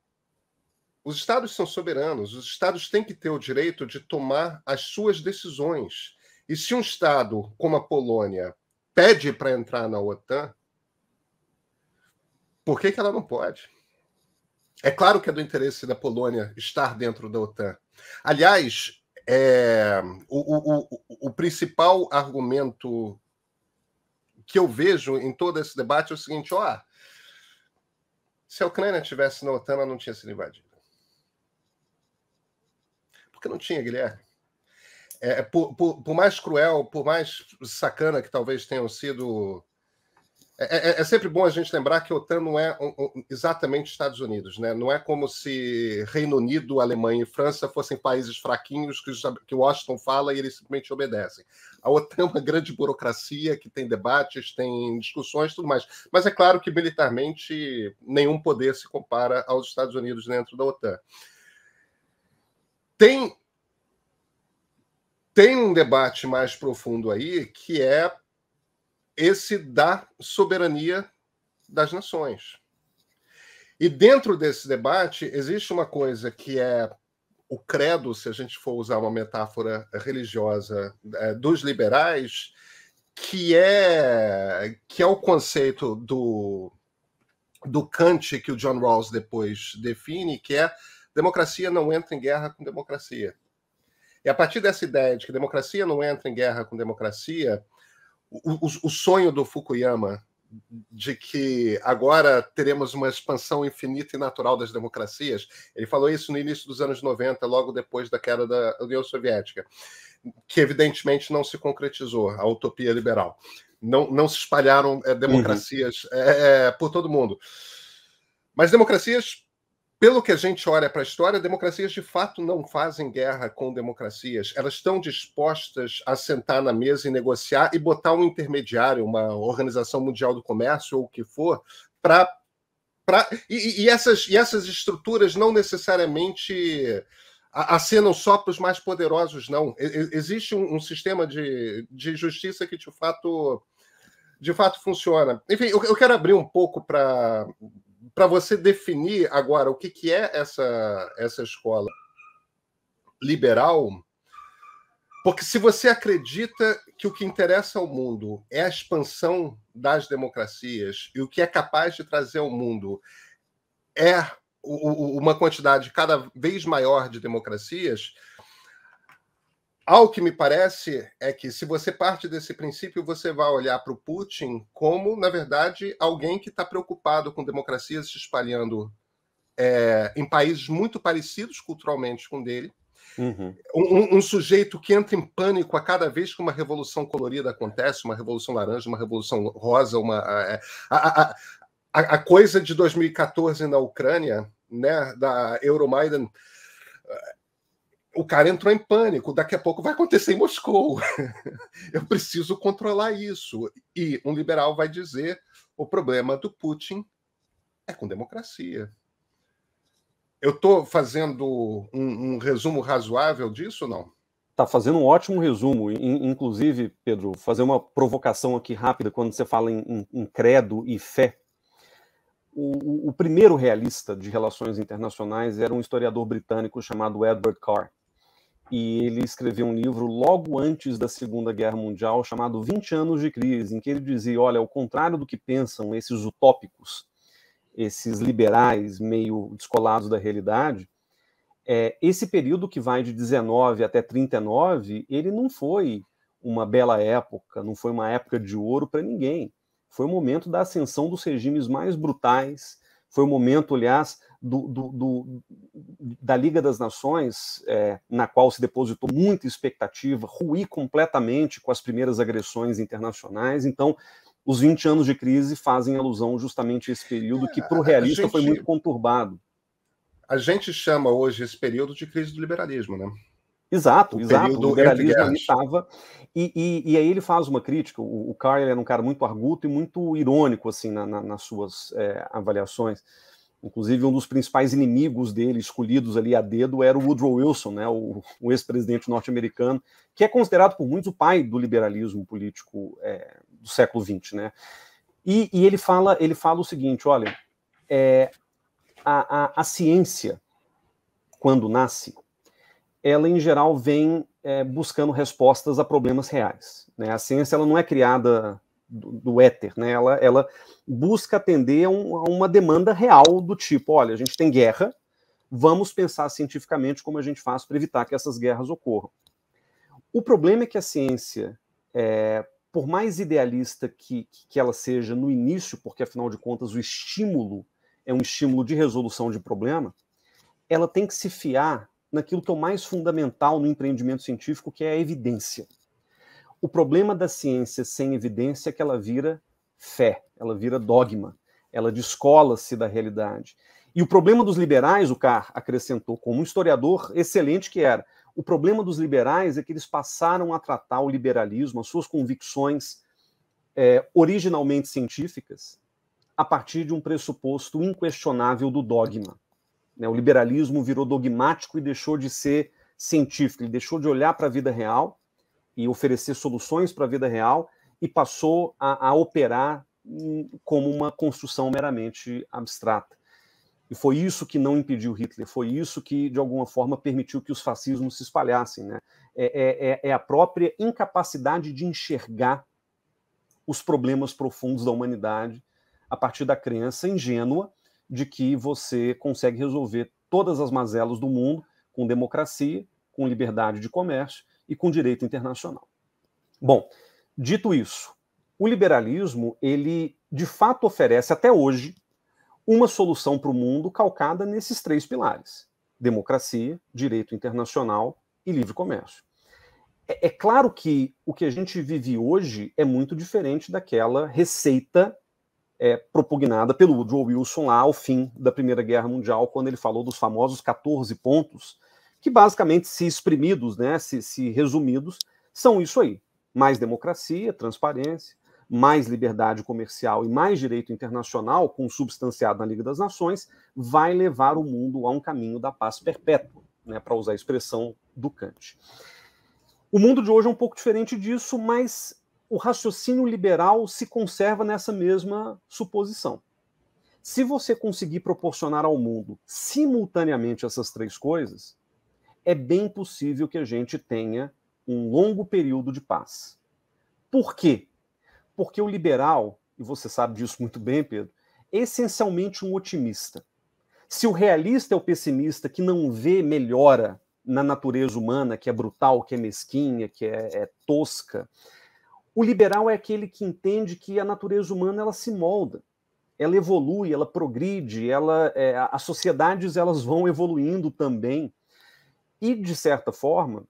S1: os estados são soberanos, os estados têm que ter o direito de tomar as suas decisões. E se um estado como a Polônia pede para entrar na OTAN, por que, que ela não pode? É claro que é do interesse da Polônia estar dentro da OTAN. Aliás, é, o, o, o, o principal argumento que eu vejo em todo esse debate é o seguinte: ó, se a Ucrânia tivesse na OTAN, ela não tinha sido invadida. Porque não tinha, Guilherme. É, é por, por, por mais cruel, por mais sacana que talvez tenham sido é, é, é, sempre bom a gente lembrar que a OTAN não é um, um, exatamente Estados Unidos, né? Não é como se Reino Unido, Alemanha e França fossem países fraquinhos que, que Washington fala e eles simplesmente obedecem. A OTAN é uma grande burocracia que tem debates, tem discussões, tudo mais. Mas é claro que militarmente nenhum poder se compara aos Estados Unidos dentro da OTAN. Tem tem um debate mais profundo aí que é esse da soberania das nações. E dentro desse debate existe uma coisa que é o credo, se a gente for usar uma metáfora religiosa é, dos liberais, que é que é o conceito do do Kant que o John Rawls depois define, que é democracia não entra em guerra com democracia. E a partir dessa ideia de que democracia não entra em guerra com democracia, o, o, sonho do Fukuyama de que agora teremos uma expansão infinita e natural das democracias. Ele falou isso no início dos anos 90, logo depois da queda da União Soviética, que evidentemente não se concretizou, a utopia liberal. Não, não se espalharam é, democracias uhum. é, é, por todo mundo. Mas democracias pelo que a gente olha para a história, democracias de fato não fazem guerra com democracias. Elas estão dispostas a sentar na mesa e negociar e botar um intermediário, uma Organização Mundial do Comércio ou o que for, para. Pra, E, e, essas, e essas estruturas não necessariamente acenam só para os mais poderosos, não. Existe um, um sistema de, de justiça que de fato, de fato funciona. Enfim, eu, eu quero abrir um pouco para para você definir agora o que, que é essa, essa escola liberal, porque se você acredita que o que interessa ao mundo é a expansão das democracias e o que é capaz de trazer ao mundo é uma quantidade cada vez maior de democracias, ao que me parece é que, se você parte desse princípio, você vai olhar para o Putin como, na verdade, alguém que está preocupado com democracia se espalhando é, em países muito parecidos culturalmente com o dele. Uhum. Um, um, sujeito que entra em pânico a cada vez que uma revolução colorida acontece, uma revolução laranja, uma revolução rosa, uma a, é, a, a, a coisa de 2014 na Ucrânia, né, da Euromaidan, o cara entrou em pânico, daqui a pouco vai acontecer em Moscou. Eu preciso controlar isso. E um liberal vai dizer: o problema do Putin é com democracia. Eu estou fazendo um, um, resumo razoável disso ou não?
S2: Está fazendo um ótimo resumo. Inclusive, Pedro, fazer uma provocação aqui rápida quando você fala em, em credo e fé. O, o, primeiro realista de relações internacionais era um historiador britânico chamado Edward Carr e ele escreveu um livro logo antes da Segunda Guerra Mundial chamado 20 anos de crise, em que ele dizia, olha, ao contrário do que pensam esses utópicos, esses liberais meio descolados da realidade, é, esse período que vai de 19 até 39, ele não foi uma bela época, não foi uma época de ouro para ninguém. Foi o momento da ascensão dos regimes mais brutais, foi o momento, aliás, do, do, do, da Liga das Nações, é, na qual se depositou muita expectativa, ruir completamente com as primeiras agressões internacionais. Então, os 20 anos de crise fazem alusão justamente a esse período que, para é, o realista, gente, foi muito conturbado. A gente chama hoje esse período de crise do liberalismo, né? Exato, o exato. O liberalismo ali estava. E, e, e, aí ele faz uma crítica. O, o Carl era um cara muito arguto e muito irônico assim na, na, nas suas é, avaliações. Inclusive, um dos principais inimigos dele, escolhidos ali a dedo, era o Woodrow Wilson, né, o, o ex-presidente norte-americano, que é considerado por muitos o pai do liberalismo político é, do século XX. Né? E, e, ele, fala, ele fala o seguinte: olha, é, a, a, a, ciência, quando nasce, ela em geral vem é, buscando respostas a problemas reais. Né? A ciência ela não é criada do, do éter, né? Ela, ela busca atender a, um, a uma demanda real do tipo, olha, a gente tem guerra, vamos pensar cientificamente como a gente faz para evitar que essas guerras ocorram. O problema é que a ciência, é, por mais idealista que, que ela seja no início, porque afinal de contas o estímulo é um estímulo de resolução de problema, ela tem que se fiar naquilo que é o mais fundamental no empreendimento científico, que é a evidência o problema da ciência sem evidência é que ela vira fé, ela vira dogma, ela descola-se da realidade. E o problema dos liberais, o Carr acrescentou, como um historiador excelente que era, o problema dos liberais é que eles passaram a tratar o liberalismo, as suas convicções é, originalmente científicas, a partir de um pressuposto inquestionável do dogma. Né? O liberalismo virou dogmático e deixou de ser científico, ele deixou de olhar para a vida real e oferecer soluções para a vida real e passou a, a operar hum, como uma construção meramente abstrata. E foi isso que não impediu Hitler, foi isso que, de alguma forma, permitiu que os fascismos se espalhassem. Né? É, é, é, é a própria incapacidade de enxergar os problemas profundos da humanidade a partir da crença ingênua de que você consegue resolver todas as mazelas do mundo com democracia, com liberdade de comércio e com direito internacional. Bom, dito isso, o liberalismo ele de fato oferece até hoje uma solução para o mundo calcada nesses três pilares: democracia, direito internacional e livre comércio. É, é claro que o que a gente vive hoje é muito diferente daquela receita é, propugnada pelo Woodrow Wilson lá ao fim da Primeira Guerra Mundial, quando ele falou dos famosos 14 pontos que basicamente, se exprimidos, né, se, se resumidos, são isso aí: mais democracia, transparência, mais liberdade comercial e mais direito internacional, consubstanciado na Liga das Nações, vai levar o mundo a um caminho da paz perpétua, né, para usar a expressão do Kant. O mundo de hoje é um pouco diferente disso, mas o raciocínio liberal se conserva nessa mesma suposição. Se você conseguir proporcionar ao mundo simultaneamente essas três coisas, é bem possível que a gente tenha um longo período de paz. Por quê? Porque o liberal, e você sabe disso muito bem, Pedro, é essencialmente um otimista. Se o realista é o pessimista que não vê melhora na natureza humana, que é brutal, que é mesquinha, que é, é tosca, o liberal é aquele que entende que a natureza humana ela se molda ela evolui, ela progride, ela, é, as sociedades elas vão evoluindo também. E, de certa forma,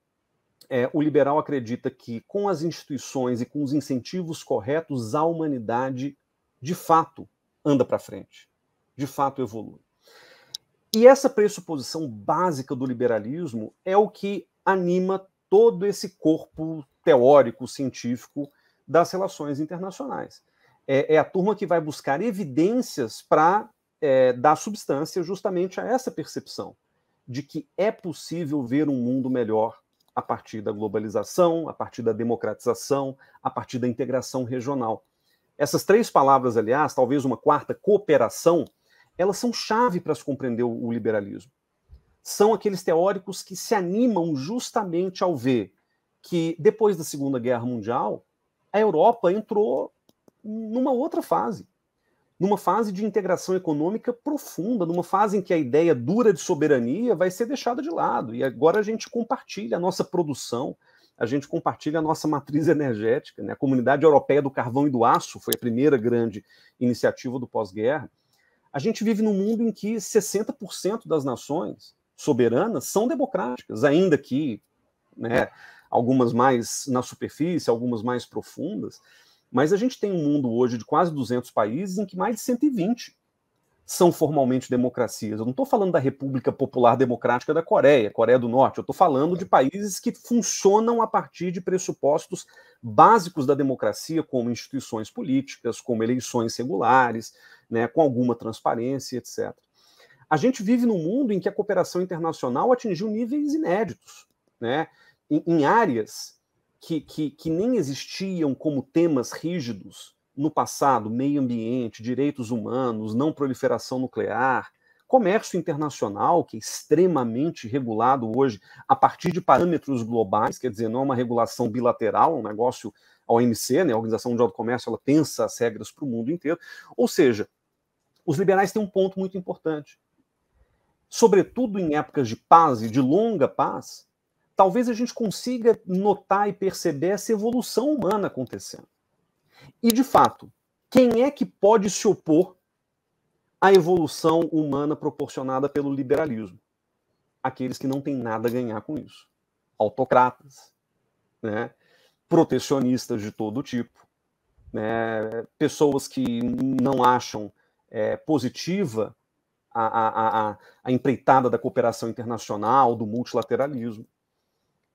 S2: é, o liberal acredita que, com as instituições e com os incentivos corretos, a humanidade, de fato, anda para frente, de fato, evolui. E essa pressuposição básica do liberalismo é o que anima todo esse corpo teórico, científico das relações internacionais. É, é a turma que vai buscar evidências para é, dar substância justamente a essa percepção de que é possível ver um mundo melhor a partir da globalização, a partir da democratização, a partir da integração regional. Essas três palavras, aliás, talvez uma quarta, cooperação, elas são chave para se compreender o liberalismo. São aqueles teóricos que se animam justamente ao ver que, depois da Segunda Guerra Mundial, a Europa entrou numa outra fase numa fase de integração econômica profunda, numa fase em que a ideia dura de soberania vai ser deixada de lado. E agora a gente compartilha a nossa produção, a gente compartilha a nossa matriz energética. Né? A Comunidade Europeia do Carvão e do Aço foi a primeira grande iniciativa do pós-guerra. A gente vive num mundo em que 60% das nações soberanas são democráticas, ainda que né, algumas mais na superfície, algumas mais profundas. Mas a gente tem um mundo hoje de quase 200 países em que mais de 120 são formalmente democracias. Eu não estou falando da República Popular Democrática da Coreia, Coreia do Norte. Eu estou falando de países que funcionam a partir de pressupostos básicos da democracia, como instituições políticas, como eleições regulares, né, com alguma transparência, etc. A gente vive num mundo em que a cooperação internacional atingiu níveis inéditos, né, em, em áreas que, que, que nem existiam como temas rígidos no passado, meio ambiente, direitos humanos, não proliferação nuclear, comércio internacional, que é extremamente regulado hoje a partir de parâmetros globais, quer dizer, não é uma regulação bilateral, é um negócio a OMC, né, a Organização Mundial do Comércio, ela pensa as regras para o mundo inteiro. Ou seja, os liberais têm um ponto muito importante. Sobretudo em épocas de paz e de longa paz, talvez a gente consiga notar e perceber essa evolução humana acontecendo. E, de fato, quem é que pode se opor à evolução humana proporcionada pelo liberalismo? Aqueles que não têm nada a ganhar com isso. Autocratas, né? protecionistas de todo tipo, né? pessoas que não acham é, positiva a, a, a, a empreitada da cooperação internacional, do multilateralismo.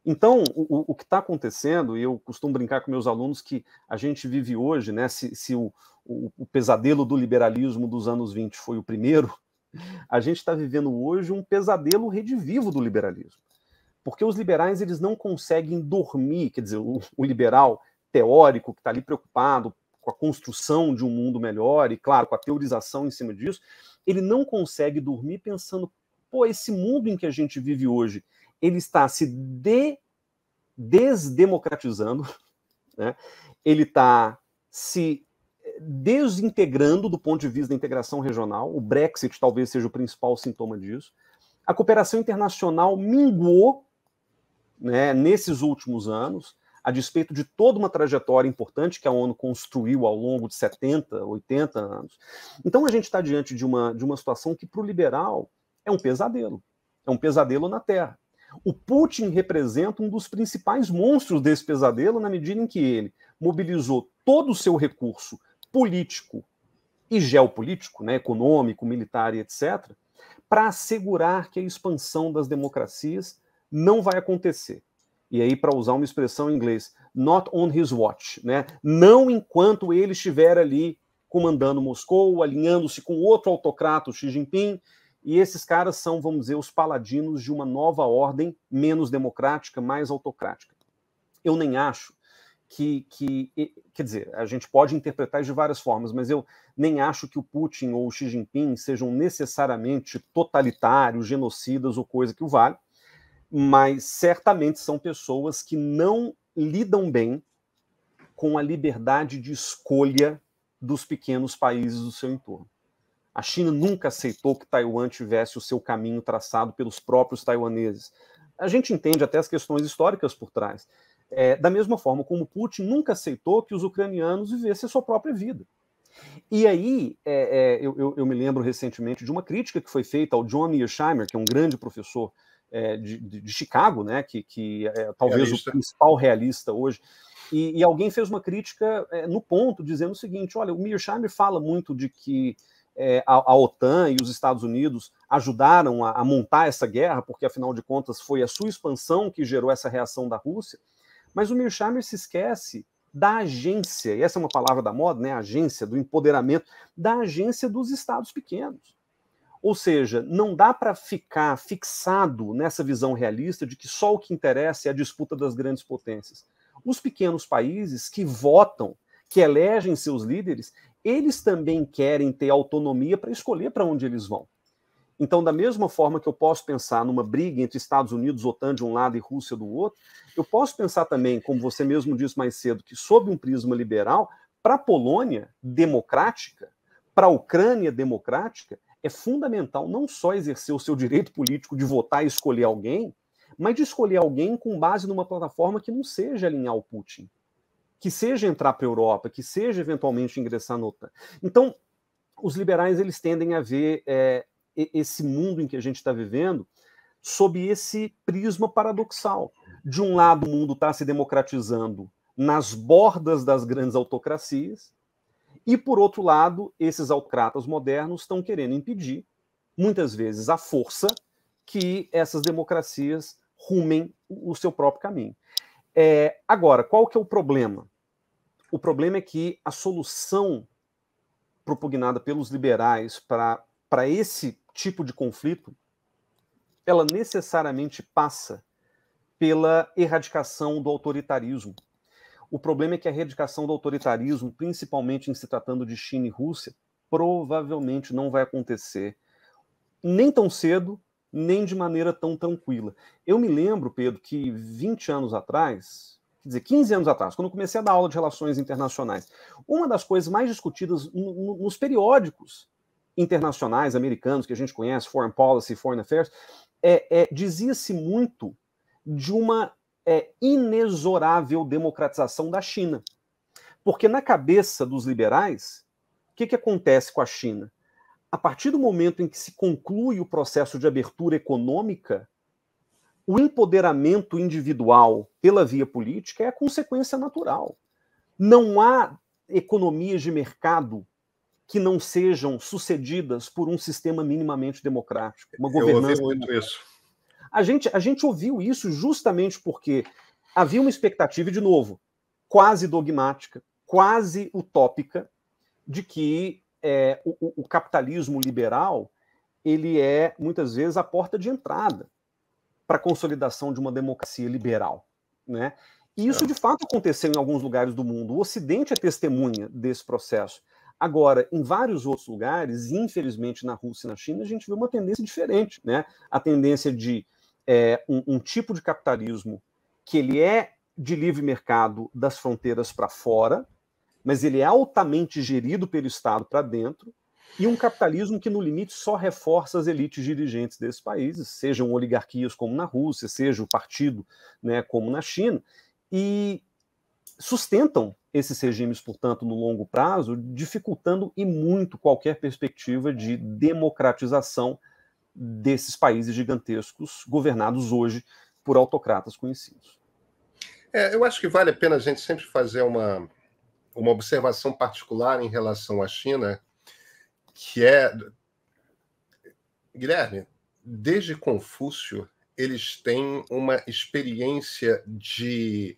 S2: Então, o, o que está acontecendo, e eu costumo brincar com meus alunos que a gente vive hoje, né? Se, se o, o, o pesadelo do liberalismo dos anos 20 foi o primeiro, a gente está vivendo hoje um pesadelo redivivo do liberalismo. Porque os liberais eles não conseguem dormir, quer dizer, o, o liberal teórico que está ali preocupado com a construção de um mundo melhor e, claro, com a teorização em cima disso, ele não consegue dormir pensando, pô, esse mundo em que a gente vive hoje, ele está se de, desdemocratizando, né? ele está se desintegrando do ponto de vista da integração regional. O Brexit talvez seja o principal sintoma disso. A cooperação internacional minguou né, nesses últimos anos, a despeito de toda uma trajetória importante que a ONU construiu ao longo de 70, 80 anos. Então a gente está diante de uma, de uma situação que, para o liberal, é um pesadelo. É um pesadelo na Terra. O Putin representa um dos principais monstros desse pesadelo na medida em que ele mobilizou todo o seu recurso político e geopolítico, né, econômico, militar e etc., para assegurar que a expansão das democracias não vai acontecer. E aí, para usar uma expressão em inglês, not on his watch, né? não enquanto ele estiver ali comandando Moscou, alinhando-se com outro autocrata, Xi Jinping, e esses caras são, vamos dizer, os paladinos de uma nova ordem menos democrática, mais autocrática. Eu nem acho que, que. Quer dizer, a gente pode interpretar de várias formas, mas eu nem acho que o Putin ou o Xi Jinping sejam necessariamente totalitários, genocidas ou coisa que o vale, mas certamente são pessoas que não lidam bem com a liberdade de escolha dos pequenos países do seu entorno. A China nunca aceitou que Taiwan tivesse o seu caminho traçado pelos próprios taiwaneses. A gente entende até as questões históricas por trás. É, da mesma forma como Putin nunca aceitou que os ucranianos vivessem a sua própria vida. E aí, é, é, eu, eu, me lembro recentemente de uma crítica que foi feita ao John Mearsheimer, que é um grande professor é, de, de, de, Chicago, né, que, que é talvez realista. o principal realista hoje. E, e alguém fez uma crítica é, no ponto, dizendo o seguinte: olha, o Mearsheimer fala muito de que é, a, a, OTAN e os Estados Unidos ajudaram a, a, montar essa guerra, porque afinal de contas foi a sua expansão que gerou essa reação da Rússia. Mas o Mearsheimer se esquece da agência, e essa é uma palavra da moda, né? Agência, do empoderamento, da agência dos estados pequenos. Ou seja, não dá para ficar fixado nessa visão realista de que só o que interessa é a disputa das grandes potências. Os pequenos países que votam que elegem seus líderes, eles também querem ter autonomia para escolher para onde eles vão. Então, da mesma forma que eu posso pensar numa briga entre Estados Unidos, OTAN de um lado e Rússia do outro, eu posso pensar também, como você mesmo disse mais cedo, que sob um prisma liberal, para a Polônia democrática, para a Ucrânia democrática, é fundamental não só exercer o seu direito político de votar e escolher alguém, mas de escolher alguém com base numa plataforma que não seja alinhar ao Putin que seja entrar para a Europa, que seja eventualmente ingressar no OTAN. Então, os liberais eles tendem a ver é, esse mundo em que a gente está vivendo sob esse prisma paradoxal. De um lado, o mundo está se democratizando nas bordas das grandes autocracias, e por outro lado, esses autocratas modernos estão querendo impedir, muitas vezes à força, que essas democracias rumem o seu próprio caminho. É, agora, qual que é o problema? O problema é que a solução propugnada pelos liberais para esse tipo de conflito, ela necessariamente passa pela erradicação do autoritarismo. O problema é que a erradicação do autoritarismo, principalmente em se tratando de China e Rússia, provavelmente não vai acontecer nem tão cedo nem de maneira tão tranquila. Eu me lembro, Pedro, que 20 anos atrás, quer dizer, 15 anos atrás, quando comecei a dar aula de relações internacionais, uma das coisas mais discutidas nos periódicos internacionais americanos que a gente conhece, Foreign Policy, Foreign Affairs, é, é dizia-se muito de uma é, inexorável democratização da China. Porque na cabeça dos liberais, o que, que acontece com a China? a partir do momento em que se conclui o processo de abertura econômica, o empoderamento individual pela via política é a consequência natural. Não há economias de mercado que não sejam sucedidas por um sistema minimamente democrático, uma governança. Eu ouvi muito isso. A gente, a gente ouviu isso justamente porque havia uma expectativa, de novo, quase dogmática, quase utópica, de que é, o, o capitalismo liberal ele é muitas vezes a porta de entrada para a consolidação de uma democracia liberal, né? E isso de fato aconteceu em alguns lugares do mundo. O Ocidente é testemunha desse processo. Agora, em vários outros lugares, infelizmente na Rússia e na China, a gente vê uma tendência diferente, né? A tendência de é, um, um, tipo de capitalismo que ele é de livre mercado das fronteiras para fora, mas ele é altamente gerido pelo Estado para dentro, e um capitalismo que, no limite, só reforça as elites dirigentes desses países, sejam oligarquias como na Rússia, seja o partido né, como na China, e sustentam esses regimes, portanto, no longo prazo, dificultando e muito qualquer perspectiva de democratização desses países gigantescos governados hoje por autocratas conhecidos.
S1: É, eu acho que vale a pena a gente sempre fazer uma, uma observação particular em relação à China, que é. Guilherme, desde Confúcio, eles têm uma experiência de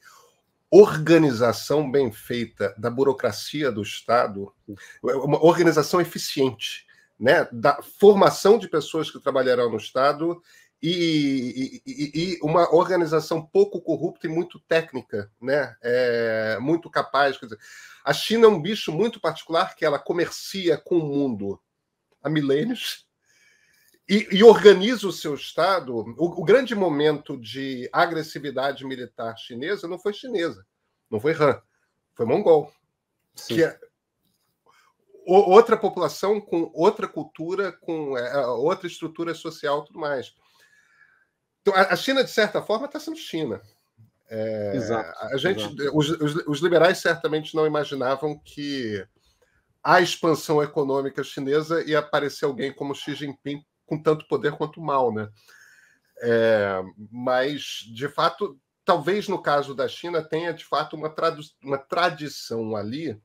S1: organização bem feita da burocracia do Estado, é uma organização eficiente, né? da formação de pessoas que trabalharão no Estado e, e, e, uma organização pouco corrupta e muito técnica, né? É, muito capaz. Quer dizer, a China é um bicho muito particular que ela comercia com o mundo há milênios e, e organiza o seu Estado. O, o, grande momento de agressividade militar chinesa não foi chinesa, não foi Han, foi mongol. Sim. Que é, outra população com outra cultura, com é, outra estrutura social tudo mais. Então, a China, de certa forma, está sendo China. É, exato. A gente, exato. Os, os, os, liberais certamente não imaginavam que a expansão econômica chinesa ia aparecer alguém como Xi Jinping com tanto poder quanto mal, né? É, mas, de fato, talvez no caso da China tenha, de fato, uma, uma tradição ali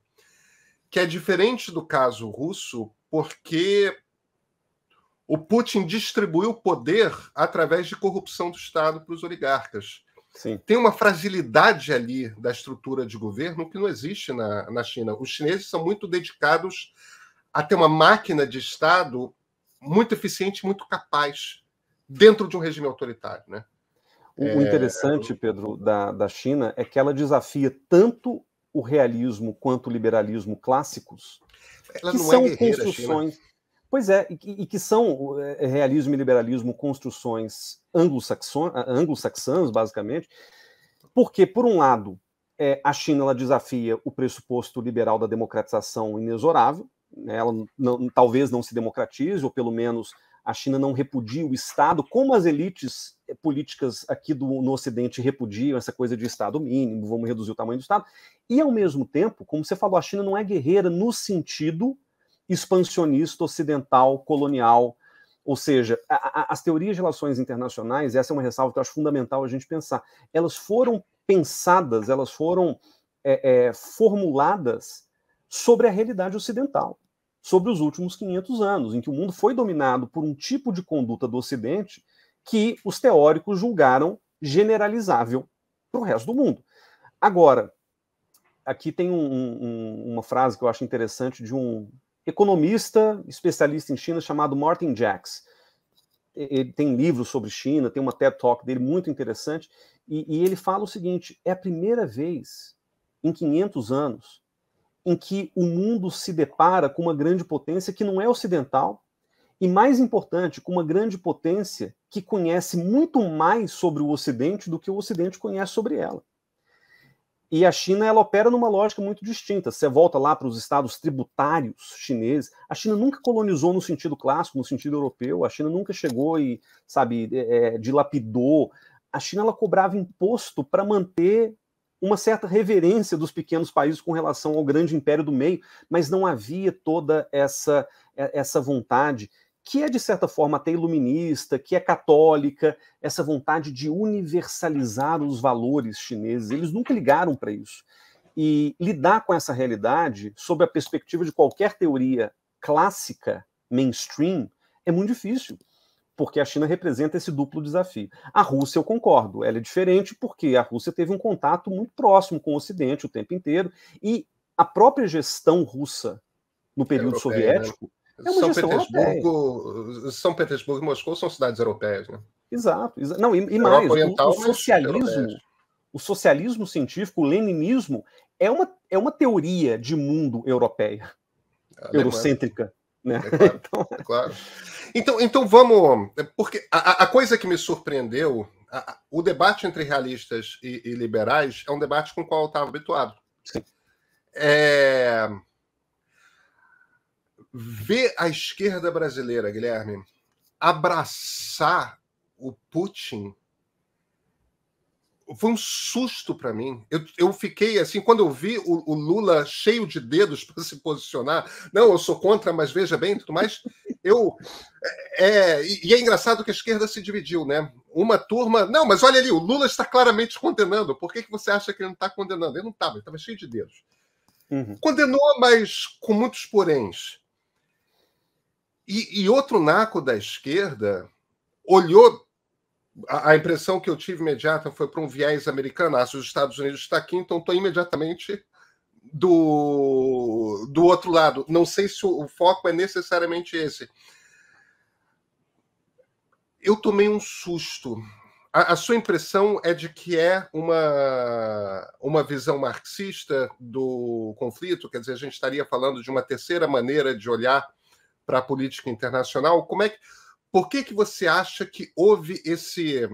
S1: que é diferente do caso russo, porque o Putin distribuiu poder através de corrupção do Estado para os oligarcas. Sim. Tem uma fragilidade ali da estrutura de governo que não existe na, na China. Os chineses são muito dedicados a ter uma máquina de Estado muito eficiente, muito capaz, dentro de um regime autoritário. Né? O, é, interessante,
S2: Pedro, da, da China é que ela desafia tanto o realismo quanto o liberalismo clássicos,
S1: ela que é são é construções. China.
S2: Pois é, e, e que são é, realismo e liberalismo construções ah, anglo-saxãs, basicamente, porque, por um lado, é, a China ela desafia o pressuposto liberal da democratização inexorável, né, ela não, talvez não se democratize, ou pelo menos a China não repudia o Estado, como as elites eh, políticas aqui do, no Ocidente repudiam essa coisa de Estado mínimo, vamos reduzir o tamanho do Estado. E, ao mesmo tempo, como você falou, a China não é guerreira no sentido expansionista ocidental colonial. Ou seja, a, a, as teorias de relações internacionais, essa é uma ressalva que eu acho fundamental a gente pensar, elas foram pensadas, elas foram é, é, formuladas sobre a realidade ocidental, sobre os últimos 500 anos, em que o mundo foi dominado por um tipo de conduta do Ocidente que os teóricos julgaram generalizável para o resto do mundo. Agora, aqui tem um, um, uma frase que eu acho interessante de um, economista especialista em China chamado Martin Jacks. Ele tem livros sobre China, tem uma TED Talk dele muito interessante, e, e ele fala o seguinte: é a primeira vez em 500 anos em que o mundo se depara com uma grande potência que não é ocidental, e mais importante, com uma grande potência que conhece muito mais sobre o Ocidente do que o Ocidente conhece sobre ela. E a China ela opera numa lógica muito distinta. Você volta lá para os estados tributários chineses. A China nunca colonizou no sentido clássico, no sentido europeu. A China nunca chegou e, sabe, é, é dilapidou. A China ela cobrava imposto para manter uma certa reverência dos pequenos países com relação ao grande império do meio, mas não havia toda essa é, essa vontade que é, de certa forma, até iluminista, que é católica, essa vontade de universalizar os valores chineses. Eles nunca ligaram para isso. E lidar com essa realidade, sob a perspectiva de qualquer teoria clássica, mainstream, é muito difícil, porque a China representa esse duplo desafio. A Rússia, eu concordo, ela é diferente porque a Rússia teve um contato muito próximo com o Ocidente o tempo inteiro, e a própria gestão russa no período Europeia, né? soviético. Né?
S1: É São Petersburgo, europeia. São Petersburgo e Moscou são cidades europeias, né? Exato. não, e, e mais, oriental, o, o socialismo, o socialismo
S2: científico, o leninismo, é uma, é uma teoria de mundo europeia,
S1: Alemanha. Ah, é eurocêntrica. Né? É claro, então... É. é claro. Então, então vamos. Porque a, a coisa que me surpreendeu, a, a, o debate entre realistas e, e, liberais é um debate com o qual eu estava habituado. Sim. É ver a esquerda brasileira, Guilherme, abraçar o Putin foi um susto para mim. Eu, eu, fiquei assim, quando eu vi o, o Lula cheio de dedos para se posicionar, não, eu sou contra, mas veja bem, tudo mais. Eu, é, e é engraçado que a esquerda se dividiu, né? Uma turma, não, mas olha ali, o Lula está claramente condenando. Por que, que você acha que ele não está condenando? Ele não estava, tá, ele estava cheio de dedos. Uhum. Condenou, mas com muitos poréns. E, e outro naco da esquerda olhou. A, a, impressão que eu tive imediata foi para um viés americano. Ah, se os Estados Unidos está aqui, então estou imediatamente do, do outro lado. Não sei se o, o foco é necessariamente esse. Eu tomei um susto a, sua impressão é de que é uma, uma visão marxista do conflito? Quer dizer, a gente estaria falando de uma terceira maneira de olhar para a política internacional. Como é que, por que, que você acha que houve esse.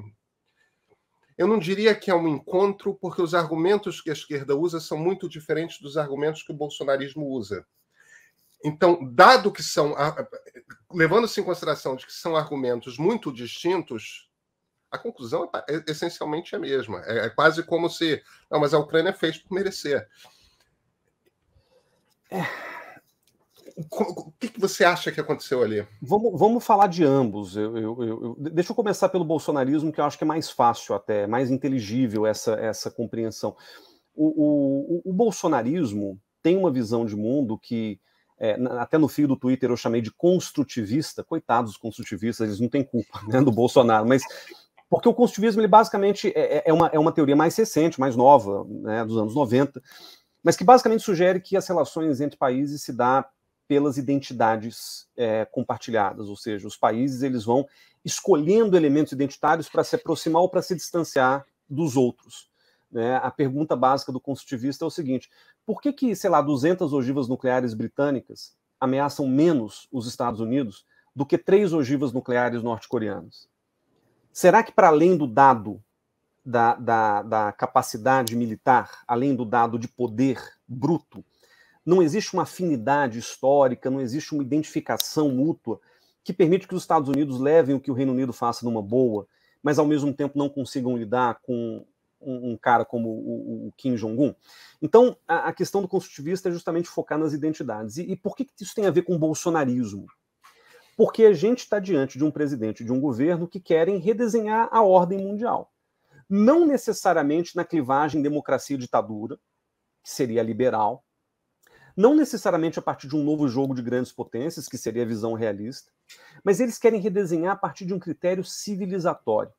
S1: Eu não diria que é um encontro, porque os argumentos que a esquerda usa são muito diferentes dos argumentos que o bolsonarismo usa. Então, dado que são. Levando-se em consideração de que são argumentos muito distintos, a conclusão é, é, essencialmente a mesma. É, é, quase como se. Não, mas a Ucrânia fez por merecer. É o que, que, você acha que aconteceu ali? Vamos, vamos falar de ambos. Eu, eu, eu,
S2: deixa eu começar pelo bolsonarismo, que eu acho que é mais fácil até, mais inteligível essa, essa compreensão. O, o, o bolsonarismo tem uma visão de mundo que, é, até no fio do Twitter eu chamei de construtivista. Coitados dos construtivistas, eles não têm culpa né, do Bolsonaro, mas porque o construtivismo ele basicamente é, é, é uma, é uma teoria mais recente, mais nova, né, dos anos 90, mas que basicamente sugere que as relações entre países se dá pelas identidades é, compartilhadas, ou seja, os países eles vão escolhendo elementos identitários para se aproximar ou para se distanciar dos outros. Né? A pergunta básica do constitutivista é o seguinte: por que que, sei lá, 200 ogivas nucleares britânicas ameaçam menos os Estados Unidos do que três ogivas nucleares norte-coreanas? Será que para além do dado da, da, da capacidade militar, além do dado de poder bruto não existe uma afinidade histórica, não existe uma identificação mútua que permite que os Estados Unidos levem o que o Reino Unido faça numa boa, mas ao mesmo tempo não consigam lidar com um, cara como o, Kim Jong-un. Então, a, questão do construtivista é justamente focar nas identidades. E, por que, que isso tem a ver com o bolsonarismo? Porque a gente está diante de um presidente, de um governo que querem redesenhar a ordem mundial. Não necessariamente na clivagem democracia-ditadura, que seria liberal, não necessariamente a partir de um novo jogo de grandes potências, que seria a visão realista, mas eles querem redesenhar a partir de um critério civilizatório.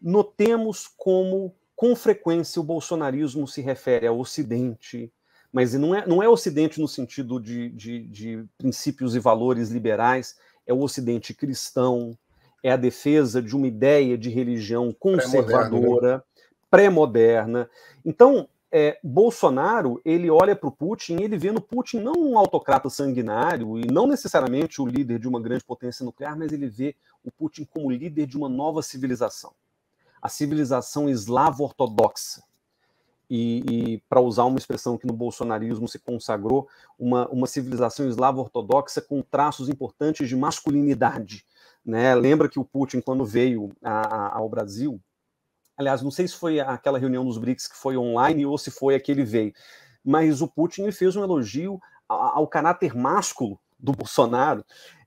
S2: Notemos como, com frequência, o bolsonarismo se refere ao Ocidente, mas não é, não é Ocidente no sentido de, de, de princípios e valores liberais, é o Ocidente cristão, é a defesa de uma ideia de religião né? conservadora, pré-moderna. Né? Pré então, é, Bolsonaro ele olha para o Putin e ele vê no Putin não um autocrata sanguinário e não necessariamente o líder de uma grande potência nuclear, mas ele vê o Putin como líder de uma nova civilização, a civilização eslavo-ortodoxa. E, e para usar uma expressão que no bolsonarismo se consagrou, uma, uma civilização eslavo-ortodoxa com traços importantes de masculinidade. Né? Lembra que o Putin, quando veio a, a, ao Brasil, Aliás, não sei se foi aquela reunião dos BRICS que foi online ou se foi a que ele veio, mas o Putin fez um elogio ao caráter másculo do Bolsonaro.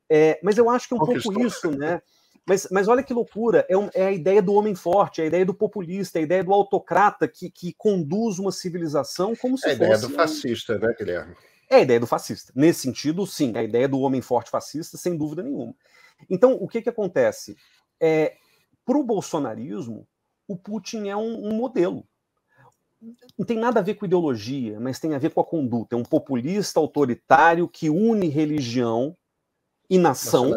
S2: É, mas eu acho que é um pouco isso, né? Mas, mas olha que loucura, é, um, é, a ideia do homem forte, é a ideia do populista, é a ideia do autocrata que, que conduz uma civilização como se fosse... É a ideia do fascista, né, Guilherme? É a ideia do fascista. Nesse sentido, sim, a ideia do homem forte fascista, sem dúvida nenhuma. Então, o que, que acontece? É, Para o bolsonarismo, o Putin é um, um modelo. Não tem nada a ver com ideologia, mas tem a ver com a conduta. É um populista autoritário que une religião e nação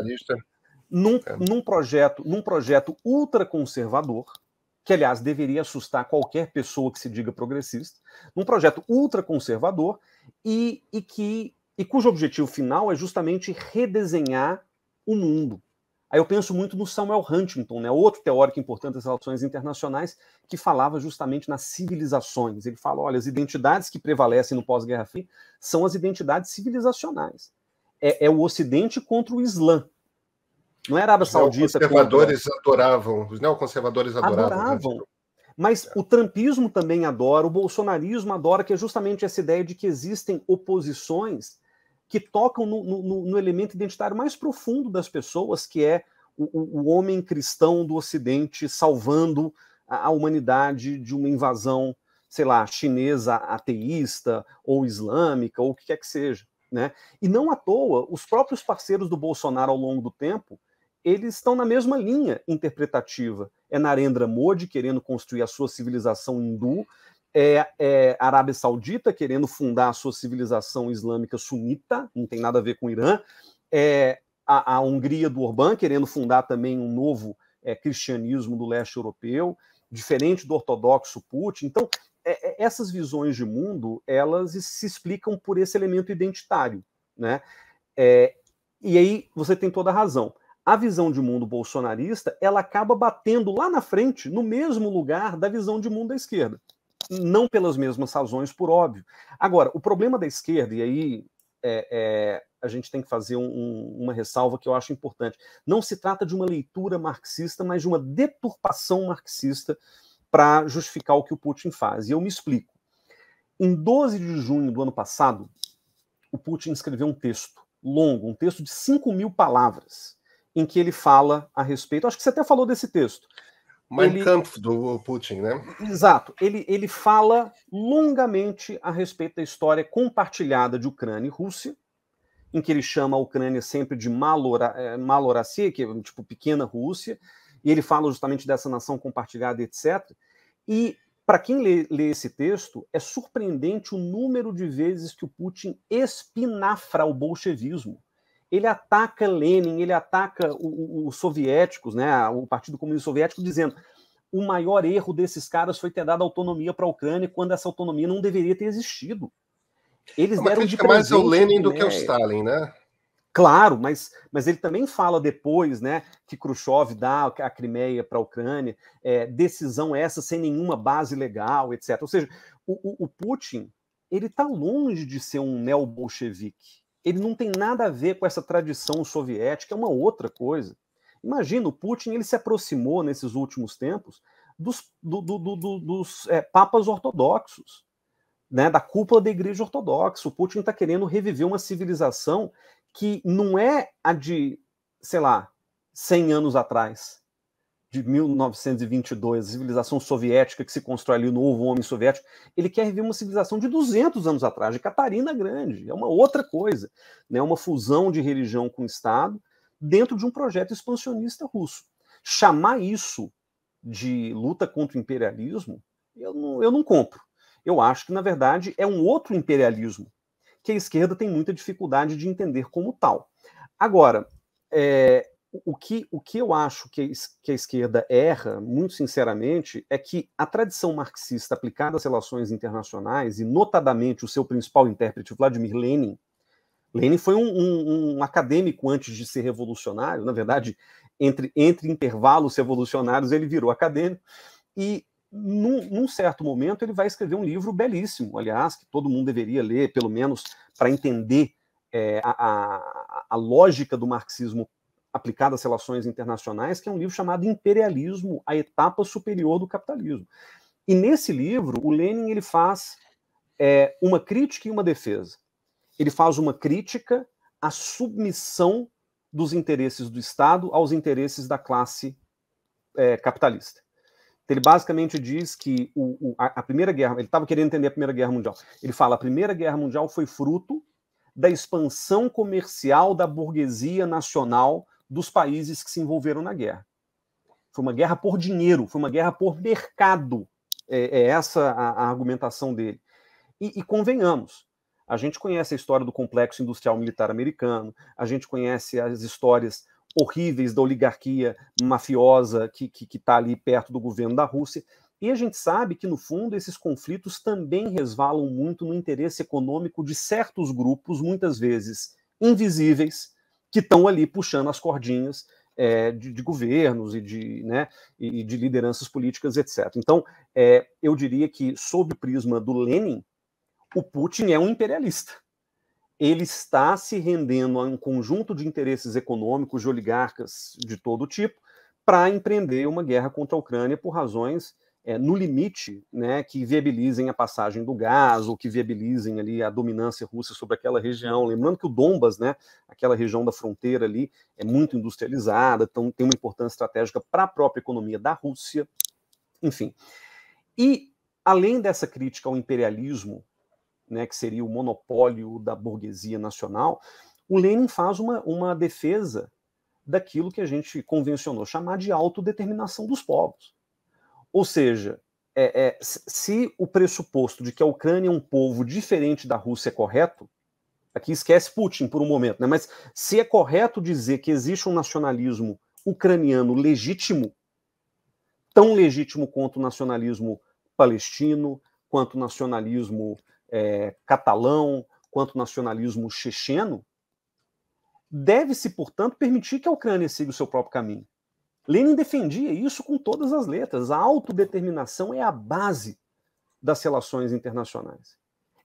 S2: num, é. num projeto num projeto ultraconservador, que aliás deveria assustar qualquer pessoa que se diga progressista, num projeto ultraconservador e, e que e cujo objetivo final é justamente redesenhar o mundo. Aí eu penso muito no Samuel Huntington, né, outro teórico importante das relações internacionais, que falava justamente nas civilizações. Ele fala: olha, as identidades que prevalecem no pós-Guerra Fria são as identidades civilizacionais. É, é, o Ocidente contra o Islã. Não é a Arábia os Saudita. Os conservadores contra...
S1: adoravam, os neoconservadores adoravam. Né? Adoravam.
S2: Tipo, Mas é. o trumpismo também adora, o bolsonarismo adora, que é justamente essa ideia de que existem oposições que tocam no, no, no elemento identitário mais profundo das pessoas, que é o, o, homem cristão do Ocidente salvando a, a humanidade de uma invasão, sei lá, chinesa ateísta ou islâmica ou o que quer que seja. Né? E não à toa, os próprios parceiros do Bolsonaro ao longo do tempo eles estão na mesma linha interpretativa. É Narendra Modi querendo construir a sua civilização hindu, é, é, Arábia Saudita querendo fundar a sua civilização islâmica sunita, não tem nada a ver com o Irã, é, a, a Hungria do Orbán querendo fundar também um novo é, cristianismo do leste europeu, diferente do ortodoxo Putin. Então, é, é essas visões de mundo, elas se explicam por esse elemento identitário, né? É, e aí você tem toda a razão a visão de mundo bolsonarista ela acaba batendo lá na frente, no mesmo lugar da visão de mundo da esquerda não pelas mesmas razões, por óbvio. Agora, o problema da esquerda, e aí é, é, a gente tem que fazer um, um, uma ressalva que eu acho importante, não se trata de uma leitura marxista, mas de uma deturpação marxista para justificar o que o Putin faz. E eu me explico. Em 12 de junho do ano passado, o Putin escreveu um texto longo, um texto de 5 mil palavras, em que ele fala a respeito. Acho que você até falou desse texto, Mein ele... Kampf do Putin, né? Exato. Ele, ele fala longamente a respeito da história compartilhada de Ucrânia e Rússia, em que ele chama a Ucrânia sempre de Malora, é, Maloracia, que é tipo pequena Rússia, e ele fala justamente dessa nação compartilhada, etc. E para quem lê, lê, esse texto, é surpreendente o número de vezes que o Putin espinafra o bolchevismo ele ataca Lenin, ele ataca os soviéticos, né, o Partido Comunista Soviético, dizendo o maior erro desses caras foi ter dado autonomia para a Ucrânia quando essa autonomia não deveria ter existido. Eles é deram de presente, mais ao Lenin do né? que ao Stalin, né? Claro, mas, mas ele também fala depois, né, que Khrushchev dá a Crimeia para a Ucrânia, é, decisão essa sem nenhuma base legal, etc. Ou seja, o, o Putin ele está longe de ser um neo-bolchevique ele não tem nada a ver com essa tradição soviética, é uma outra coisa. Imagina, o Putin ele se aproximou nesses últimos tempos dos, do, do, do, dos é, papas ortodoxos, né, da cúpula da igreja ortodoxa. O Putin está querendo reviver uma civilização que não é a de, sei lá, 100 anos atrás, de 1922, a civilização soviética que se constrói ali, o novo homem soviético, ele quer viver uma civilização de 200 anos atrás, de Catarina Grande. É uma outra coisa, né? uma fusão de religião com Estado dentro de um projeto expansionista russo. Chamar isso de luta contra o imperialismo, eu não, eu não compro. Eu acho que, na verdade, é um outro imperialismo que a esquerda tem muita dificuldade de entender como tal. Agora, é, o que, o que eu acho que, que a esquerda erra, muito sinceramente, é que a tradição marxista aplicada às relações internacionais, e notadamente o seu principal intérprete, Vladimir Lenin, Lenin foi um, um, um acadêmico antes de ser revolucionário, na verdade, entre, entre intervalos revolucionários, ele virou acadêmico, e num, num, certo momento ele vai escrever um livro belíssimo, aliás, que todo mundo deveria ler, pelo menos para entender é, a, a, a lógica do marxismo aplicada às relações internacionais, que é um livro chamado Imperialismo, a etapa superior do capitalismo. E nesse livro, o Lenin ele faz é, uma crítica e uma defesa. Ele faz uma crítica à submissão dos interesses do Estado aos interesses da classe é, capitalista. Então, ele basicamente diz que o, o, a, a Primeira Guerra, ele estava querendo entender a Primeira Guerra Mundial. Ele fala: a Primeira Guerra Mundial foi fruto da expansão comercial da burguesia nacional dos países que se envolveram na guerra. Foi uma guerra por dinheiro, foi uma guerra por mercado. É, é essa a, a, argumentação dele. E, e convenhamos, a gente conhece a história do complexo industrial militar americano, a gente conhece as histórias horríveis da oligarquia mafiosa que está ali perto do governo da Rússia. E a gente sabe que, no fundo, esses conflitos também resvalam muito no interesse econômico de certos grupos, muitas vezes invisíveis, que estão ali puxando as cordinhas é, de, de, governos e de, né, e de lideranças políticas, etc. Então, é, eu diria que, sob o prisma do Lenin, o Putin é um imperialista. Ele está se rendendo a um conjunto de interesses econômicos de oligarcas de todo tipo para empreender uma guerra contra a Ucrânia por razões é, no limite, né, que viabilizem a passagem do gás ou que viabilizem ali a dominância russa sobre aquela região. Lembrando que o Dombas, né, aquela região da fronteira ali, é muito industrializada, então tem uma importância estratégica para a própria economia da Rússia, enfim. E além dessa crítica ao imperialismo, né, que seria o monopólio da burguesia nacional, o Lenin faz uma, uma defesa daquilo que a gente convencionou chamar de autodeterminação dos povos. Ou seja, é, é, se o pressuposto de que a Ucrânia é um povo diferente da Rússia é correto, aqui esquece Putin por um momento, né? mas se é correto dizer que existe um nacionalismo ucraniano legítimo, tão legítimo quanto o nacionalismo palestino, quanto o nacionalismo é, catalão, quanto o nacionalismo checheno, deve-se, portanto, permitir que a Ucrânia siga o seu próprio caminho. Lenin defendia isso com todas as letras. A autodeterminação é a base das relações internacionais.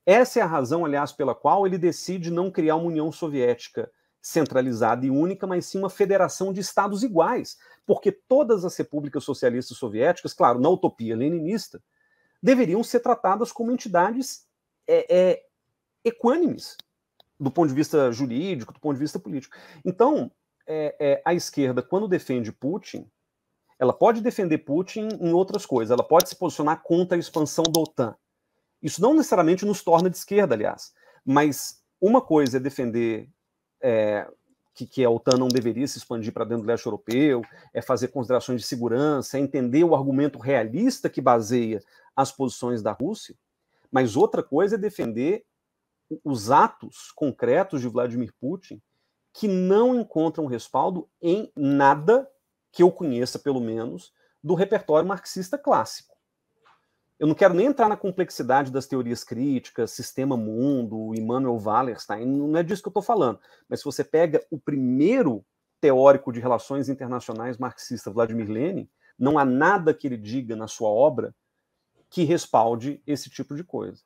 S2: Essa é a razão, aliás, pela qual ele decide não criar uma União Soviética centralizada e única, mas sim uma federação de estados iguais, porque todas as repúblicas socialistas soviéticas, claro, na utopia leninista, deveriam ser tratadas como entidades é, é, equânimes, do ponto de vista jurídico, do ponto de vista político. Então, é, é, a esquerda, quando defende Putin, ela pode defender Putin em outras coisas, ela pode se posicionar contra a expansão da OTAN. Isso não necessariamente nos torna de esquerda, aliás, mas uma coisa é defender é, que, que, a OTAN não deveria se expandir para dentro do leste europeu, é fazer considerações de segurança, é entender o argumento realista que baseia as posições da Rússia, mas outra coisa é defender os atos concretos de Vladimir Putin que não encontram respaldo em nada que eu conheça, pelo menos, do repertório marxista clássico. Eu não quero nem entrar na complexidade das teorias críticas, sistema mundo, Immanuel Wallerstein, não é disso que eu estou falando. Mas se você pega o primeiro teórico de relações internacionais marxista, Vladimir Lenin, não há nada que ele diga na sua obra que respalde esse tipo de coisa.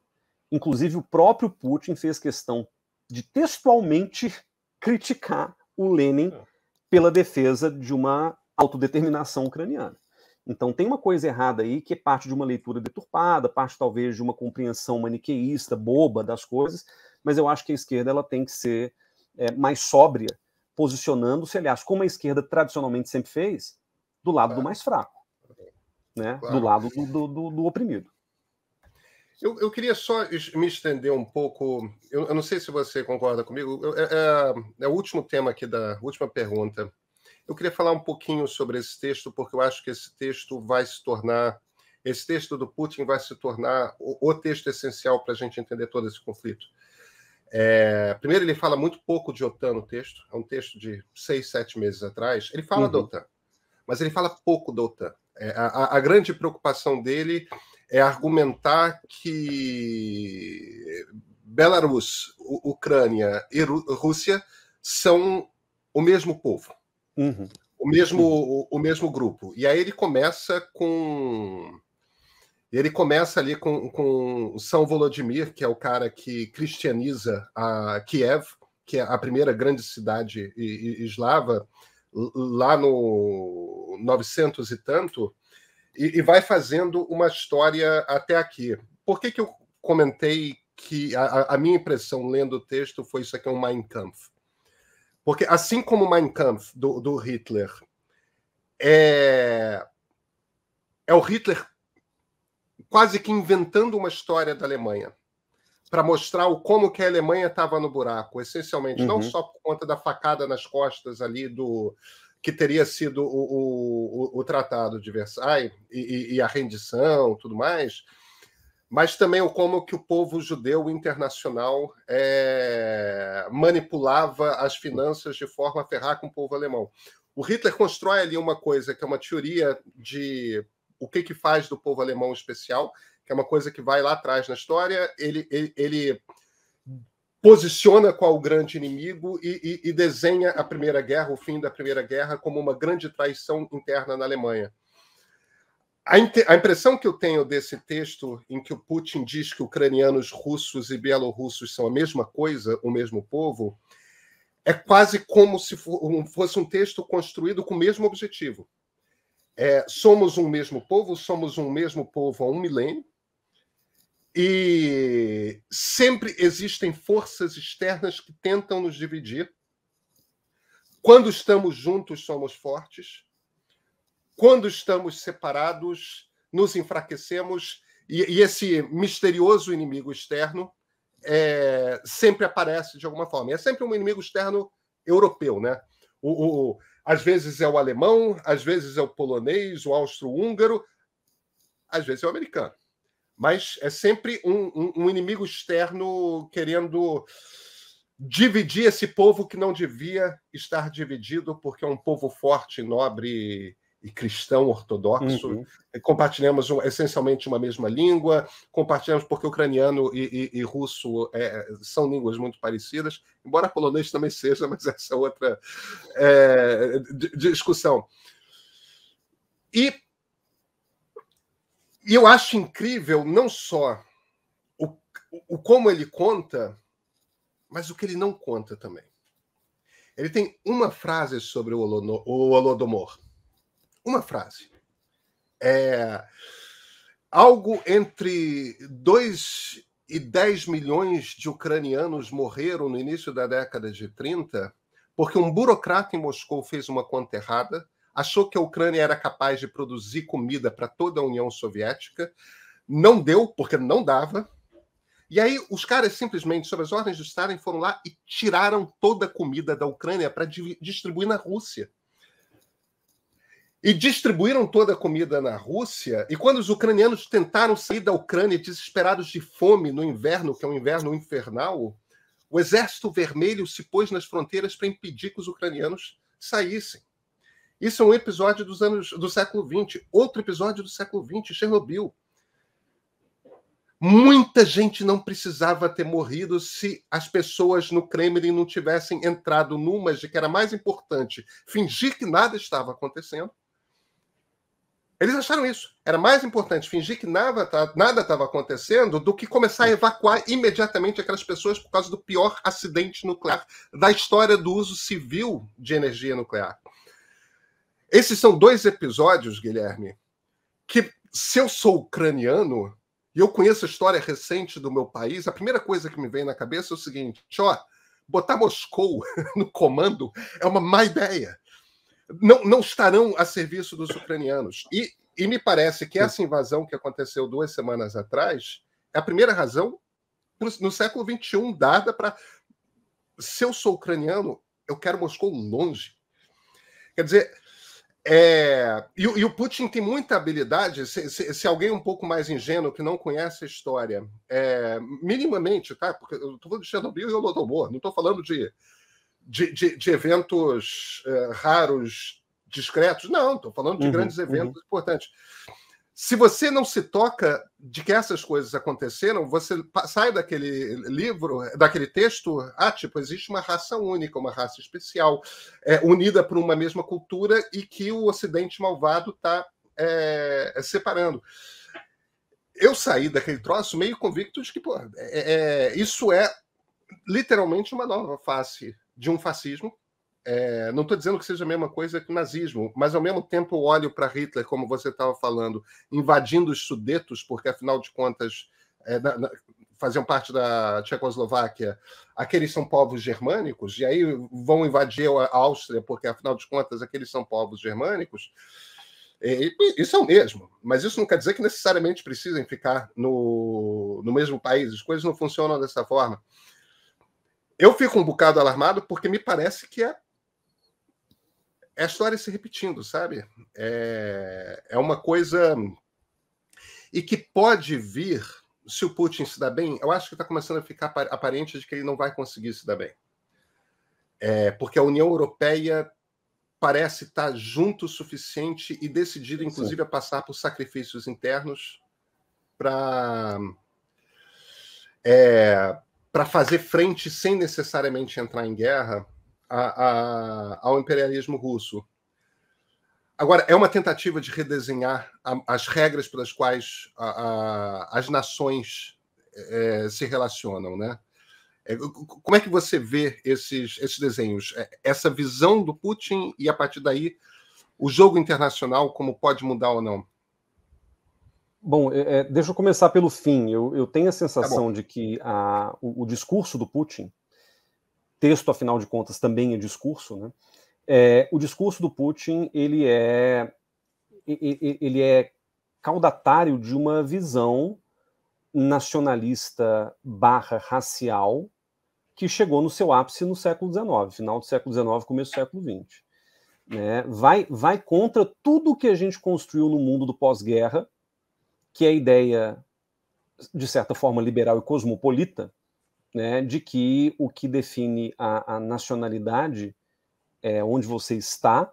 S2: Inclusive, o próprio Putin fez questão de textualmente criticar o Lenin é. pela defesa de uma autodeterminação ucraniana. Então tem uma coisa errada aí que é parte de uma leitura deturpada, parte talvez de uma compreensão maniqueísta, boba das coisas, mas eu acho que a esquerda ela tem que ser é, mais sóbria, posicionando-se, aliás, como a esquerda tradicionalmente sempre fez,
S1: do lado claro. do é. mais fraco, né? Claro. do lado do, do, do, do oprimido. Eu, eu queria só me estender um pouco. Eu, eu não sei se você concorda comigo. Eu, é, é, é, o último tema aqui da última pergunta. Eu queria falar um pouquinho sobre esse texto, porque eu acho que esse texto vai se tornar. Esse texto do Putin vai se tornar o, o texto essencial para a gente entender todo esse conflito. É, primeiro, ele fala muito pouco de OTAN no texto, é um texto de seis, sete meses atrás. Ele fala uhum. da OTAN, mas ele fala pouco da OTAN. É, a, a, grande preocupação dele é argumentar que Belarus, Ucrânia e Rússia são o mesmo povo, uhum. o, mesmo, o, o, mesmo grupo. E aí ele começa com. Ele começa ali com, com São Volodymyr, que é o cara que cristianiza a Kiev, que é a primeira grande cidade eslava, lá no 900 e tanto e, e, vai fazendo uma história até aqui. Por que, que eu comentei que a, a minha impressão lendo o texto foi isso aqui é um Mein Kampf? Porque assim como o Mein Kampf do, do Hitler é, é o Hitler quase que inventando uma história da Alemanha para mostrar o como que a Alemanha estava no buraco, essencialmente, uhum. não só por conta da facada nas costas ali do, que teria sido o, o, o Tratado de Versailles e, e, a rendição tudo mais, mas também o como que o povo judeu internacional é, manipulava as finanças de forma a ferrar com o povo alemão. O Hitler constrói ali uma coisa que é uma teoria de o que, que faz do povo alemão especial, que é uma coisa que vai lá atrás na história. ele, ele, ele posiciona qual o grande inimigo e, e, e, desenha a Primeira Guerra, o fim da Primeira Guerra, como uma grande traição interna na Alemanha. A, a impressão que eu tenho desse texto, em que o Putin diz que ucranianos, russos e bielorrussos são a mesma coisa, o mesmo povo, é quase como se fosse um texto construído com o mesmo objetivo. É, somos um mesmo povo, somos um mesmo povo há um milênio, e sempre existem forças externas que tentam nos dividir. Quando estamos juntos, somos fortes. Quando estamos separados, nos enfraquecemos. E, e esse misterioso inimigo externo é, sempre aparece de alguma forma. E é sempre um inimigo externo europeu, né? O, o, às vezes é o alemão, às vezes é o polonês, o austro-húngaro, às vezes é o americano. Mas é sempre um, um, um inimigo externo querendo dividir esse povo que não devia estar dividido, porque é um povo forte, nobre e cristão ortodoxo. Uhum. Compartilhamos essencialmente uma mesma língua, compartilhamos porque ucraniano e, e, e russo é, são línguas muito parecidas, embora polonês também seja, mas essa é outra é, discussão. E e eu acho incrível não só o, o como ele conta, mas o que ele não conta também. Ele tem uma frase sobre o, Olono, o Holodomor. Uma frase. É algo entre 2 e 10 milhões de ucranianos morreram no início da década de 30 porque um burocrata em Moscou fez uma conta errada achou que a Ucrânia era capaz de produzir comida para toda a União Soviética, não deu, porque não dava. E aí os caras simplesmente, sob as ordens de Stalin, foram lá e tiraram toda a comida da Ucrânia para distribuir na Rússia. E distribuíram toda a comida na Rússia. E quando os ucranianos tentaram sair da Ucrânia desesperados de fome no inverno, que é um inverno infernal, o Exército Vermelho se pôs nas fronteiras para impedir que os ucranianos saíssem. Isso é um episódio dos anos do século XX, outro episódio do século XX, Chernobyl. Muita gente não precisava ter morrido se as pessoas no Kremlin não tivessem entrado numa de que era mais importante fingir que nada estava acontecendo. Eles acharam isso. Era mais importante fingir que nada tá, nada estava acontecendo do que começar a evacuar imediatamente aquelas pessoas por causa do pior acidente nuclear da história do uso civil de energia nuclear. Esses são dois episódios, Guilherme, que se eu sou ucraniano e eu conheço a história recente do meu país, a primeira coisa que me vem na cabeça é o seguinte: ó, botar Moscou no comando é uma má ideia. Não, não estarão a serviço dos ucranianos. E, e me parece que essa invasão que aconteceu duas semanas atrás é a primeira razão no, no século XXI dada para. Se eu sou ucraniano, eu quero Moscou longe. Quer dizer, é, e, e, o Putin tem muita habilidade. Se, se, se, alguém um pouco mais ingênuo que não conhece a história, é, minimamente, tá? Porque eu estou falando de Chernobyl e Holodomor, não estou falando de, de, de, de eventos é, raros, discretos, não, estou falando de uhum, grandes uhum. eventos importantes se você não se toca de que essas coisas aconteceram, você sai daquele livro, daquele texto, ah, tipo, existe uma raça única, uma raça especial, é, unida por uma mesma cultura e que o Ocidente malvado está é, é, separando. Eu saí daquele troço meio convicto de que, pô, é, é isso é literalmente uma nova face de um fascismo é, não estou dizendo que seja a mesma coisa que o nazismo, mas ao mesmo tempo olho para Hitler, como você estava falando, invadindo os sudetos, porque afinal de contas é, na, na, faziam parte da Tchecoslováquia, aqueles são povos germânicos, e aí vão invadir a Áustria, porque afinal de contas aqueles são povos germânicos. E, e, isso é o mesmo, mas isso não quer dizer que necessariamente precisem ficar no, no mesmo país, as coisas não funcionam dessa forma. Eu fico um bocado alarmado porque me parece que é é a história se repetindo, sabe? É, é uma coisa. E que pode vir, se o Putin se dá bem, eu acho que está começando a ficar aparente de que ele não vai conseguir se dar bem. É, porque a União Europeia parece estar junto o suficiente e decidida, inclusive, Sim. a passar por sacrifícios internos para é, para fazer frente sem necessariamente entrar em guerra a, a, ao imperialismo russo. Agora, é uma tentativa de redesenhar a, as regras pelas quais as nações é, se relacionam, né? É, como é que você vê esses, esses desenhos? É, essa visão do Putin e, a partir daí, o jogo internacional, como pode mudar ou não?
S2: Bom, é, é deixa eu começar pelo fim. Eu, eu tenho a tá sensação tá de que a, o, o discurso do Putin texto, afinal de contas, também é discurso, né? É, o discurso do Putin ele é ele é caudatário de uma visão nacionalista barra racial que chegou no seu ápice no século XIX, final do século XIX, começo do século XX. Né? Vai, vai contra tudo o que a gente construiu no mundo do pós-guerra, que é a ideia, de certa forma, liberal e cosmopolita, né, de que o que define a, a nacionalidade é onde você está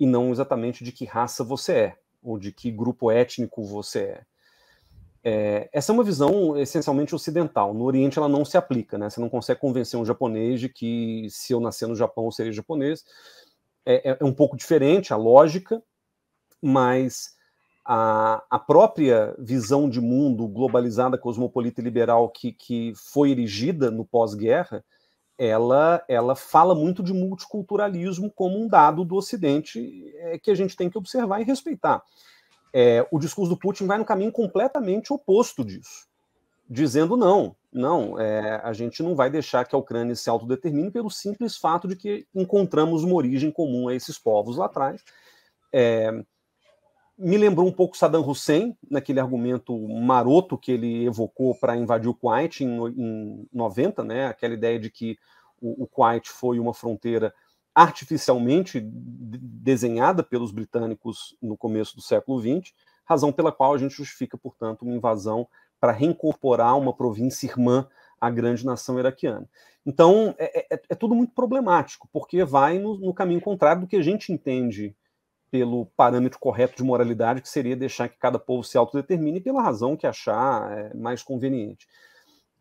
S2: e não exatamente de que raça você é ou de que grupo étnico você é. É, essa é uma visão essencialmente ocidental. No Oriente ela não se aplica, né? Você não consegue convencer um japonês de que se eu nascer no Japão eu serei japonês. É, é, é um pouco diferente a lógica, mas a, a própria visão de mundo globalizada, cosmopolita e liberal que, que foi erigida no pós-guerra, ela, ela fala muito de multiculturalismo como um dado do Ocidente é, que a gente tem que observar e respeitar. É, o discurso do Putin vai no caminho completamente oposto disso, dizendo não, não, é, a gente não vai deixar que a Ucrânia se autodetermine pelo simples fato de que encontramos uma origem comum a esses povos lá atrás. É, me lembrou um pouco Saddam Hussein, naquele argumento maroto que ele evocou para invadir o Kuwait em, em 90, né? aquela ideia de que o, o Kuwait foi uma fronteira artificialmente desenhada pelos britânicos no começo do século XX, razão pela qual a gente justifica, portanto, uma invasão para reincorporar uma província irmã à grande nação iraquiana. Então, é, é, é tudo muito problemático, porque vai no, no caminho contrário do que a gente entende pelo parâmetro correto de moralidade, que seria deixar que cada povo se autodetermine pela razão que achar é, mais conveniente.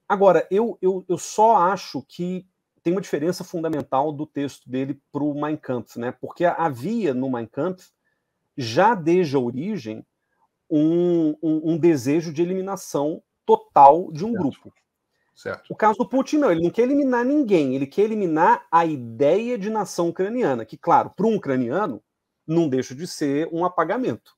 S2: Agora, eu, eu, eu só acho que tem uma diferença fundamental do texto dele para o Mein Kampf, né? porque havia no Mein Kampf, já desde a origem, um, um, um desejo de eliminação total de um certo. grupo. Certo. O caso do Putin, não, ele não quer eliminar ninguém, ele quer eliminar a ideia de nação ucraniana, que, claro, para um ucraniano, não deixa de ser um apagamento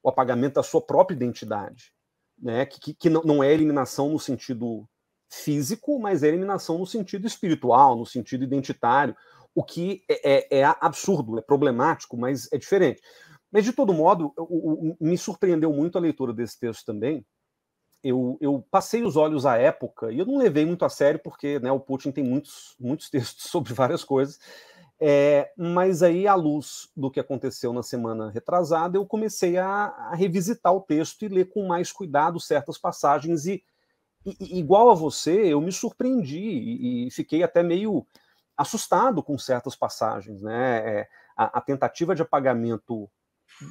S2: o apagamento da sua própria identidade, né? que, que não é eliminação no sentido físico, mas é eliminação no sentido espiritual, no sentido identitário, o que é, é, é absurdo, é problemático, mas é diferente. Mas, de todo modo, o, o, me surpreendeu muito a leitura desse texto também. Eu, eu, passei os olhos à época e eu não levei muito a sério, porque né, o Putin tem muitos, muitos textos sobre várias coisas. É, mas aí, à luz do que aconteceu na semana retrasada, eu comecei a, a revisitar o texto e ler com mais cuidado certas passagens. E, e igual a você, eu me surpreendi e, e, fiquei até meio assustado com certas passagens. Né? É, a, a, tentativa de apagamento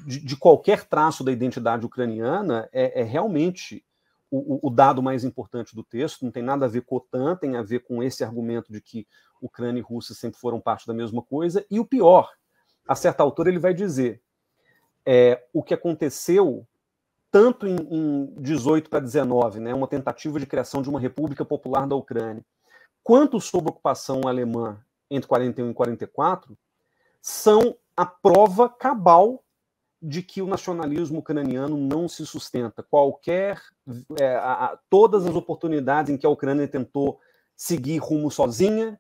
S2: de, de, qualquer traço da identidade ucraniana é, é realmente o, o, dado mais importante do texto, não tem nada a ver com o OTAN, tem a ver com esse argumento de que Ucrânia e Rússia sempre foram parte da mesma coisa. E o pior, a certa altura ele vai dizer é, o que aconteceu tanto em, em 18 para 19, né, uma tentativa de criação de uma república popular da Ucrânia, quanto sob ocupação alemã entre 41 e 44, são a prova cabal de que o nacionalismo ucraniano não se sustenta. Qualquer, é, a, a, todas as oportunidades em que a Ucrânia tentou seguir rumo sozinha,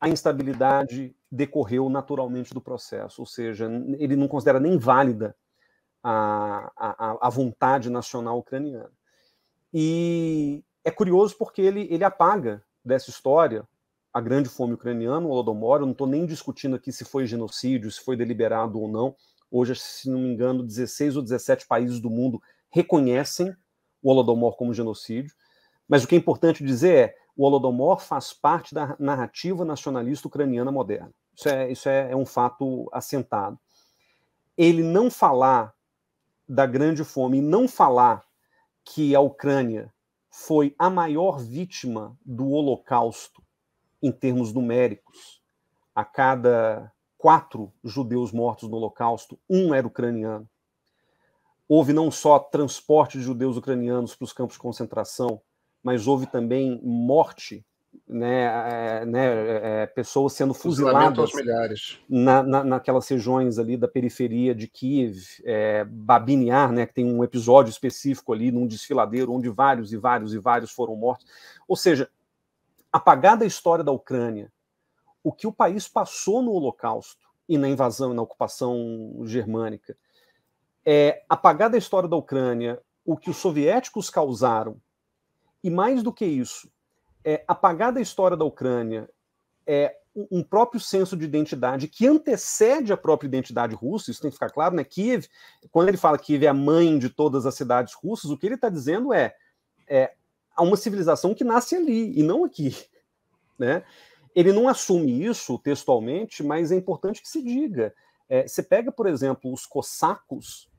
S2: a instabilidade decorreu naturalmente do processo, ou seja, ele não considera nem válida a, a, a vontade nacional ucraniana. E é curioso porque ele, ele apaga dessa história a grande fome ucraniana, o Holodomor, eu não estou nem discutindo aqui se foi genocídio, se foi deliberado ou não. Hoje, se não me engano, 16 ou 17 países do mundo reconhecem o Holodomor como genocídio. Mas o que é importante dizer é o Holodomor faz parte da narrativa nacionalista ucraniana moderna. Isso é, isso é, é um fato assentado. Ele não falar da grande fome e não falar que a Ucrânia foi a maior vítima do Holocausto em termos numéricos. A cada quatro judeus mortos no Holocausto, um era ucraniano. Houve não só transporte de judeus ucranianos para os campos de concentração, mas houve também morte, né, é, né é, é pessoas sendo fuziladas na, na, naquelas regiões ali da periferia de Kiev, é, Babiniar, né, que tem um episódio específico ali num desfiladeiro onde vários e vários e vários foram mortos. Ou seja, apagada a história da Ucrânia, o que o país passou no Holocausto e na invasão e na ocupação germânica, é, apagada a história da Ucrânia, o que os soviéticos causaram e mais do que isso, é, apagar da história da Ucrânia é um próprio senso de identidade que antecede a própria identidade russa, isso tem que ficar claro, né? Kiev, quando ele fala que Kiev é a mãe de todas as cidades russas, o que ele está dizendo é, é há uma civilização que nasce ali e não aqui, né? Ele não assume isso textualmente, mas é importante que se diga. É, você pega, por exemplo, os cossacos,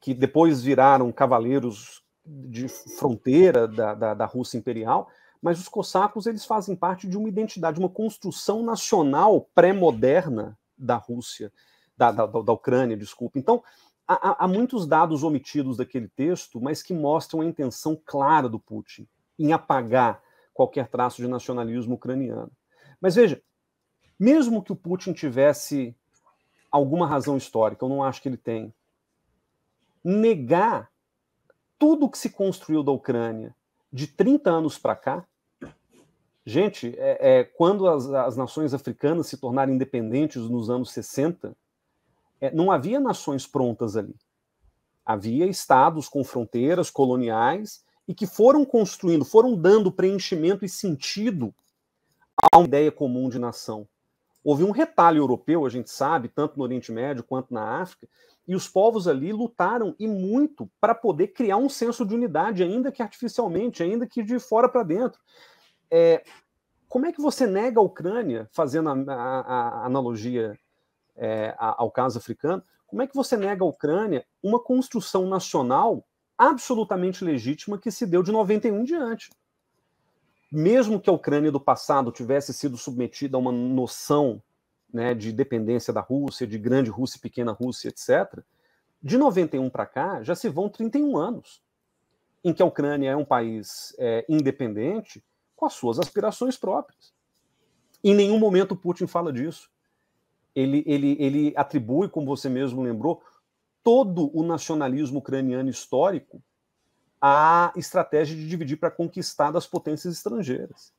S2: que depois viraram cavaleiros de fronteira da, da, da Rússia imperial, mas os cossacos eles fazem parte de uma identidade, uma construção nacional pré-moderna da Rússia, da, da, da, Ucrânia, desculpa. Então, há, há muitos dados omitidos daquele texto, mas que mostram a intenção clara do Putin em apagar qualquer traço de nacionalismo ucraniano. Mas veja, mesmo que o Putin tivesse alguma razão histórica, eu não acho que ele tem, negar tudo que se construiu da Ucrânia de 30 anos para cá, gente, é, é quando as, as, nações africanas se tornaram independentes nos anos 60, é, não havia nações prontas ali. Havia estados com fronteiras coloniais e que foram construindo, foram dando preenchimento e sentido a uma ideia comum de nação. Houve um retalho europeu, a gente sabe, tanto no Oriente Médio quanto na África, e os povos ali lutaram e muito para poder criar um senso de unidade, ainda que artificialmente, ainda que de fora para dentro. É, como é que você nega a Ucrânia, fazendo a, a, a analogia é, ao caso africano, como é que você nega a Ucrânia uma construção nacional absolutamente legítima que se deu de 91 em diante? Mesmo que a Ucrânia do passado tivesse sido submetida a uma noção né, de dependência da Rússia, de grande Rússia e pequena Rússia, etc., de 91 para cá já se vão 31 anos em que a Ucrânia é um país é, independente com as suas aspirações próprias. Em nenhum momento Putin fala disso. Ele, ele, ele atribui, como você mesmo lembrou, todo o nacionalismo ucraniano histórico à estratégia de dividir para conquistar das potências estrangeiras.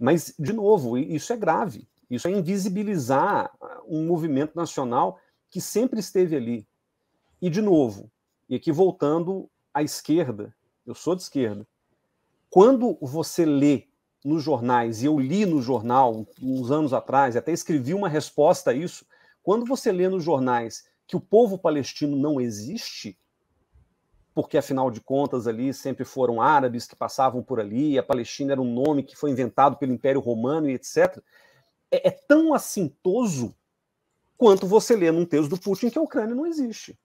S2: Mas, de novo, isso é grave, isso é invisibilizar ah, um movimento nacional que sempre esteve ali. E, de novo, e aqui voltando à esquerda, eu sou de esquerda. Quando você lê nos jornais, e eu li no jornal uns anos atrás, até escrevi uma resposta a isso, quando você lê nos jornais que o povo palestino não existe, porque afinal de contas ali sempre foram árabes que passavam por ali, a Palestina era um nome que foi inventado pelo Império Romano e etc é, é tão assintoso quanto você lê num texto do Putin que a Ucrânia não existe.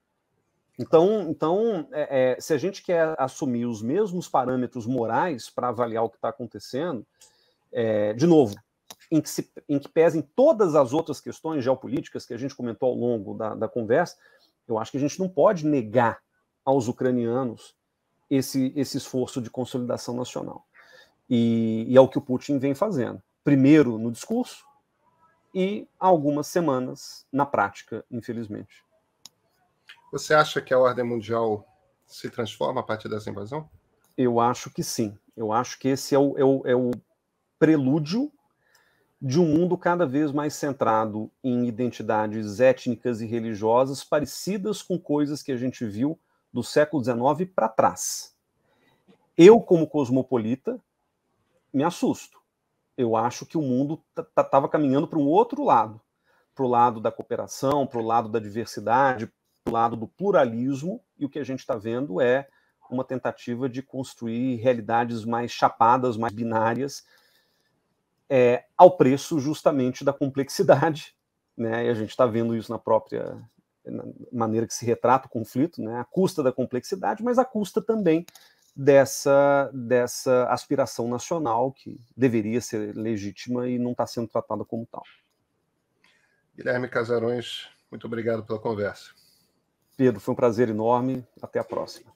S2: Então, então é, é, se a gente quer assumir os mesmos parâmetros morais para avaliar o que está acontecendo, é, de novo, em que, se, em que pesem todas as outras questões geopolíticas que a gente comentou ao longo da, da conversa, eu acho que a gente não pode negar aos ucranianos esse, esse esforço de consolidação nacional. E, e é o que o Putin vem fazendo. Primeiro no discurso, e algumas semanas na prática, infelizmente.
S1: Você acha que a ordem mundial se transforma a partir dessa invasão? Eu acho que sim. Eu acho que esse é o, é o, é o prelúdio de um mundo
S2: cada vez mais centrado em identidades étnicas e religiosas parecidas com coisas que a gente viu do século XIX para trás. Eu, como cosmopolita, me assusto eu acho que o mundo estava tá, tá, caminhando para um outro lado, para o lado da cooperação, para o lado da diversidade, para o lado do pluralismo, e o que a gente está vendo é uma tentativa de construir realidades mais chapadas, mais binárias, é, ao preço justamente da complexidade, né? E a gente está vendo isso na própria maneira que se retrata o conflito, né? À custa da complexidade, mas à custa também dessa, dessa aspiração nacional que deveria ser legítima e não está sendo tratada como
S1: tal. Guilherme Casarões, muito obrigado pela conversa. Pedro, foi um prazer enorme. Até a próxima.